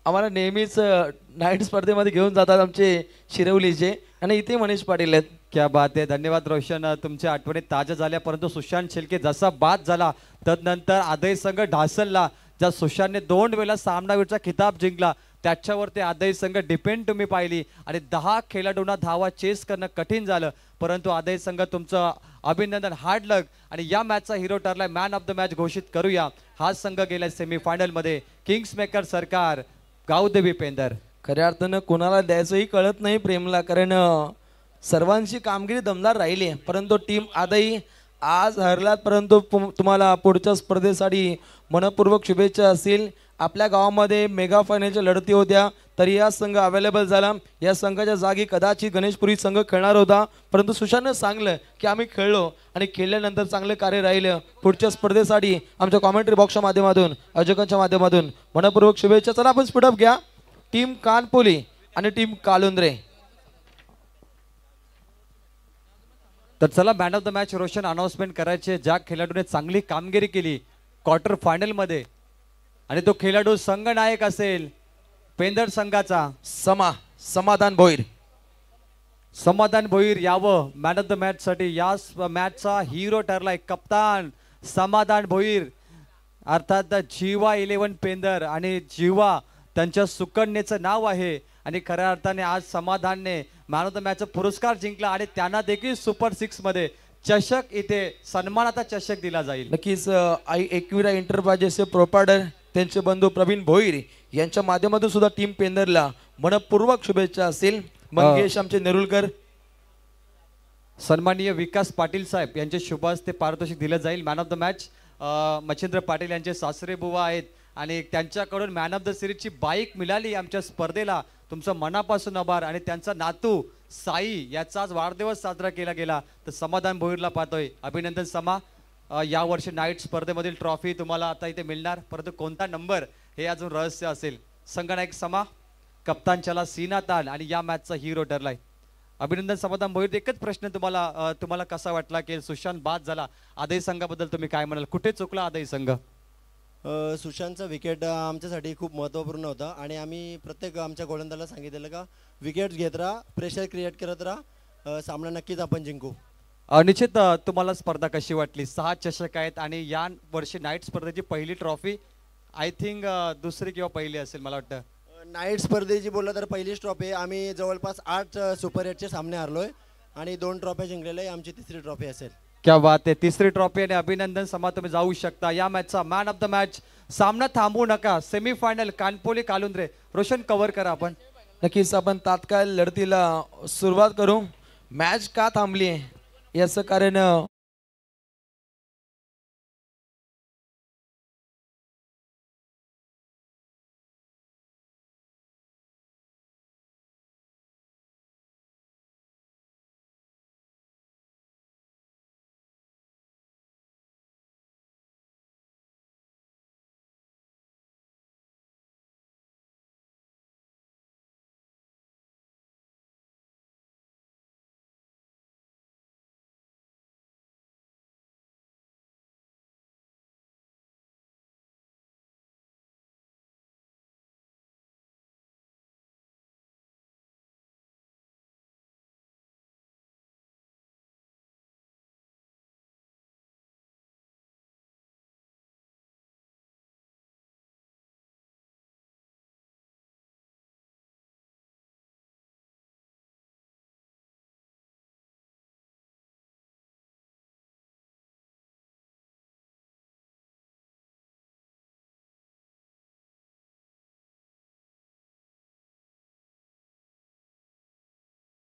आम्हाला नेहमीच नाईट स्पर्धेमध्ये घेऊन जातात आमचे शिरवलीचे आणि इथे मनीष पाटील आहेत क्या बात आहे धन्यवाद रोशन तुमच्या आठवणी ताज्या झाल्या परंतु सुशांत शेलके जसा बाद झाला तदनंतर आदय संघ ढासलला ज्या सुशांतने दोन वेळा सामनावीरचा खिताब जिंकला त्याच्यावरती आदय संघ डिपेंड तुम्ही पाहिली आणि दहा खेळाडूंना धावा चेस करणं कठीण झालं परंतु आदय संघ तुमचं अभिनंदन हार्ड लग आणि या मॅचचा हिरो ठरला मॅन ऑफ द मॅच घोषित करूया हा संघ गेला सेमीफायनलमध्ये किंग्स मेकर सरकार गावदेवी पेंदर खऱ्या अर्थानं कोणाला द्यायचंही कळत नाही प्रेमला कारण सर्वांची कामगिरी दमदार राहिली परंतु टीम आजही आज हरलात परंतु तुम्हाला पुढच्या स्पर्धेसाठी मनपूर्वक शुभेच्छा असतील आपल्या गावामध्ये मेगा फायनलच्या लढती होत्या तरी हा संघ अवेलेबल झाला या संघाच्या जागी कदाचित गणेशपुरी संघ खेळणार होता परंतु सुशांतनं सांगलं की आम्ही खेळलो आणि खेळल्यानंतर चांगलं कार्य राहिलं पुढच्या स्पर्धेसाठी आमच्या कॉमेंट्री बॉक्सच्या माध्यमातून अजकांच्या माध्यमातून मनपूर्वक शुभेच्छा चला आपण स्पीडअप घ्या टीम कानपोली आणि टीम कालुंद्रे तर चला man of the match Roshan announcement करायचे ज्या खेळाडूने चांगली कामगिरी केली क्वार्टर फायनलमध्ये आणि तो खेळाडू संघनायक असेल पेंदर संघाचा समा समाधान भोईर समाधान भोईर यावं मॅन ऑफ द मॅच साठी या मॅचचा हिरो ठरलाय कप्तान समाधान भोईर अर्थात जीवा इलेव्हन पेंदर आणि जीवा त्यांच्या सुकन्येचं नाव आहे आणि खऱ्या अर्थाने आज समाधानने मॅन ऑफ द मॅच पुरस्कार जिंकला आणि त्यांना देखील सुपर सिक्स मध्ये चषक इथे आता चषक दिला जाईल नक्कीच आई एकविरा इंटरप्राइजेसचे प्रोपायडर त्यांचे बंधू प्रवीण भोईर यांच्या माध्यमातून सुद्धा टीम पेंदरला मनपूर्वक शुभेच्छा असतील मंगेश आमचे नेरुलकर सन्माननीय विकास पाटील साहेब यांचे शुभ हस्ते पारितोषिक दिलं जाईल man of the match Machhindra Patil यांचे सासरे बुवा आहेत आणि त्यांच्याकडून मॅन ऑफ द सिरीजची बाईक मिळाली आमच्या स्पर्धेला तुमचं मनापासून आभार आणि त्यांचा नातू साई याचा आज वाढदिवस साजरा केला गेला तर समाधान भोईरला पाहतोय अभिनंदन समा या वर्षी नाईट स्पर्धेमधील ट्रॉफी तुम्हाला आता इथे मिळणार परंतु कोणता नंबर हे अजून रहस्य असेल संगणक समा कप्तानच्याला सीना तान आणि या मॅचचा हिरो ठरलाय अभिनंदन समाधान भोईर एकच प्रश्न तुम्हाला तुम्हाला कसा वाटला की सुशांत बाद झाला आदय संघाबद्दल तुम्ही काय म्हणाल कुठे चुकला आदय संघ सुशांतचा विकेट आमच्यासाठी खूप महत्त्वपूर्ण होता आणि आम्ही प्रत्येक आमच्या गोलंदाला सांगितलेलं का विकेट घेत राहा प्रेशर क्रिएट करत राहा सामना नक्कीच आपण जिंकू निश्चित तुम्हाला स्पर्धा कशी वाटली सहा चषक आहेत आणि या वर्षी नाईट स्पर्धेची पहिली ट्रॉफी आय थिंक दुसरी किंवा पहिली असेल मला वाटतं नाईट स्पर्धेची बोललं तर पहिलीच ट्रॉफी आम्ही जवळपास आठ सुपर एटचे सामने हरलोय आणि दोन ट्रॉफ्या जिंकलेल्या आमची तिसरी ट्रॉफी असेल क्या बात आहे तिसरी ट्रॉफी आणि अभिनंदन समा तुम्ही जाऊ शकता या मॅचचा मॅन ऑफ द मॅच सामना थांबू नका सेमीफायनल कानपोली कालुंद्रे रोशन कव्हर करा आपण नक्कीच आपण तात्काळ लढतीला सुरुवात करू मॅच का थांबली आहे याचं कारण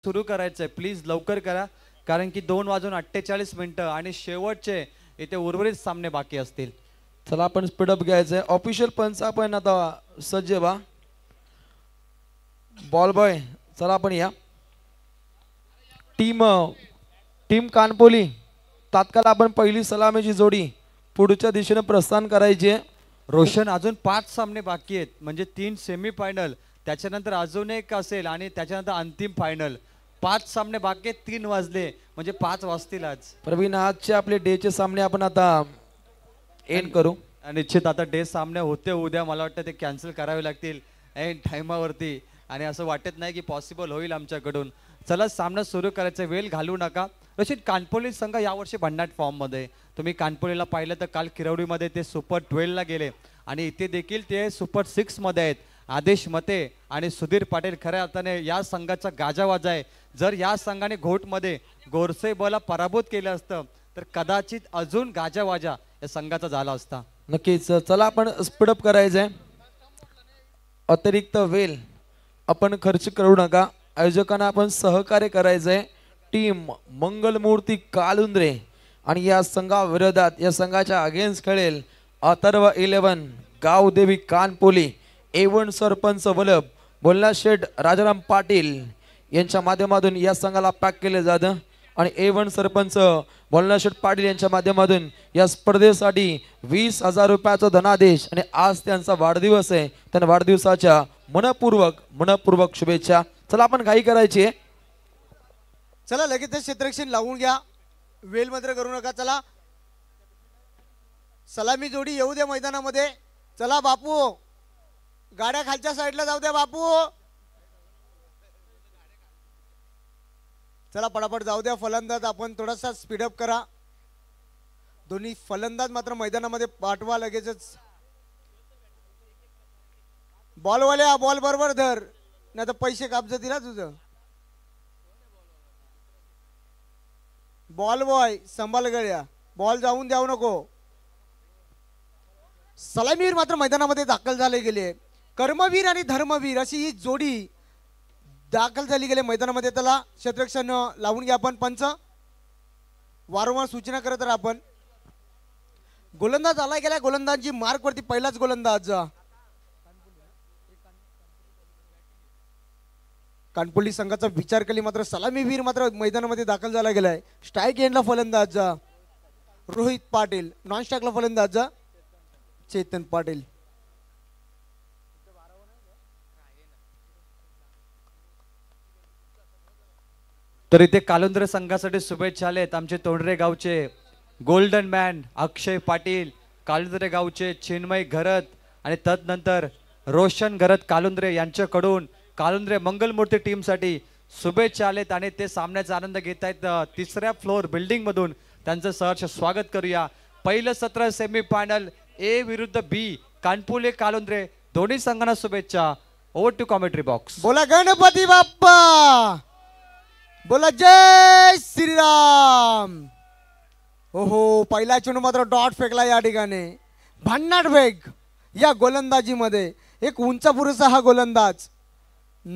सुरू करायचं आहे प्लीज लवकर करा कारण की दोन वाजून अठ्ठेचाळीस मिनटं आणि शेवटचे इथे उर्वरित सामने बाकी असतील चला आपण स्पीडअप घ्यायचंय ऑफिशियल पंच आपण आता सज्ज बा बॉल बॉय चला आपण या टीम टीम कानपोली तात्काळ आपण पहिली सलामीची जोडी पुढच्या दिशेनं प्रस्थान करायची रोशन अजून पाच सामने बाकी आहेत म्हणजे तीन सेमी फायनल त्याच्यानंतर अजून एक असेल आणि त्याच्यानंतर अंतिम फायनल पाच सामने बाकी तीन वाजले म्हणजे पाच वाजतील आज प्रवीण आजचे आपले डेचे सामने आपण आता एंड करू निश्चित आता डे सामने होते उद्या मला वाटतं ते कॅन्सल करावे लागतील एंड टायमावरती आणि असं वाटत नाही की पॉसिबल होईल आमच्याकडून चला सामना सुरू करायचा वेळ घालू नका रशीद कानपोली संघ यावर्षी भन्नाट फॉर्ममध्ये तुम्ही कानपोलीला पाहिलं तर काल किरवडीमध्ये ते सुपर ला गेले आणि इथे देखील ते सुपर सिक्समध्ये आहेत आदेश मते आणि सुधीर पाटील खऱ्या अर्थाने या संघाचा गाजावाजा आहे जर या संघाने घोटमध्ये बला पराभूत केलं असतं तर कदाचित अजून गाजावाजा या संघाचा झाला असता नक्कीच चला आपण स्पीडअप करायचं आहे अतिरिक्त वेल आपण खर्च करू नका आयोजकांना आपण सहकार्य करायचं आहे टीम मंगलमूर्ती कालुंद्रे आणि या संघाविरोधात या संघाच्या अगेन्स्ट खेळेल अथर्व गाव देवी कानपोली एवन सरपंच वलभ बोलना शेठ राजाराम पाटील यांच्या माध्यमातून या संघाला पॅक केले जात आणि ए वन सरपंच बोलनाशेठ पाटील यांच्या माध्यमातून या स्पर्धेसाठी वीस हजार रुपयाचा धनादेश आणि आज त्यांचा वाढदिवस आहे त्यांना वाढदिवसाच्या मनपूर्वक मनपूर्वक शुभेच्छा चला आपण काही करायची चला लगेच क्षेत्रक्षण लावून घ्या वेल मात्र करू नका चला सलामी जोडी येऊ द्या मैदानामध्ये चला बापू गाड्या खालच्या साईडला जाऊ द्या बापू चला पडापड जाऊ द्या फलंदाज आपण थोडासा स्पीडअप करा दोन्ही फलंदाज मात्र मैदानामध्ये पाठवा लगेचच बॉलवाल्या बॉल बरोबर धर नाही तर पैसे कापज दिला तुझं बॉल बॉय संभाल गळ्या बॉल जाऊन द्यावू नको सलामीर मात्र मैदानामध्ये दाखल झाले गेले कर्मवीर आणि धर्मवीर अशी ही जोडी दाखल झाली गेले मैदानामध्ये त्याला क्षेत्रक्षण लावून घ्या आपण पंच वारंवार सूचना करत राहा आपण गोलंदाज आला गेला गोलंदाजी मार्कवरती पहिलाच गोलंदाज कानपोली संघाचा विचार केली मात्र सलामीवीर मात्र मैदानामध्ये दाखल झाला गेलाय स्ट्राईक एंडला फलंदाज रोहित पाटील नॉन स्ट्राईकला फलंदाज चेतन पाटील तर इथे कालुंद्र संघासाठी शुभेच्छा आलेत आमचे तोंडरे गावचे गोल्डन मॅन अक्षय पाटील कालुंद्रे गावचे चिन्मय घरत आणि तदनंतर रोशन घरत कालुंद्रे यांच्याकडून कालुंद्रे मंगलमूर्ती टीमसाठी शुभेच्छा आलेत आणि ते सामन्याचा आनंद घेत आहेत तिसऱ्या फ्लोअर बिल्डिंगमधून त्यांचं सहर्ष स्वागत करूया पहिलं सत्र सेमी फायनल ए विरुद्ध बी कानपुले कालुंद्रे दोन्ही संघांना शुभेच्छा ओवर टू कॉमेंट्री बॉक्स बोला गणपती बाप्पा बोला जय श्रीराम हो हो पहिला चेंडू मात्र डॉट फेकला या ठिकाणी भन्नाट वेग या गोलंदाजीमध्ये एक उंच पुरुष हा गोलंदाज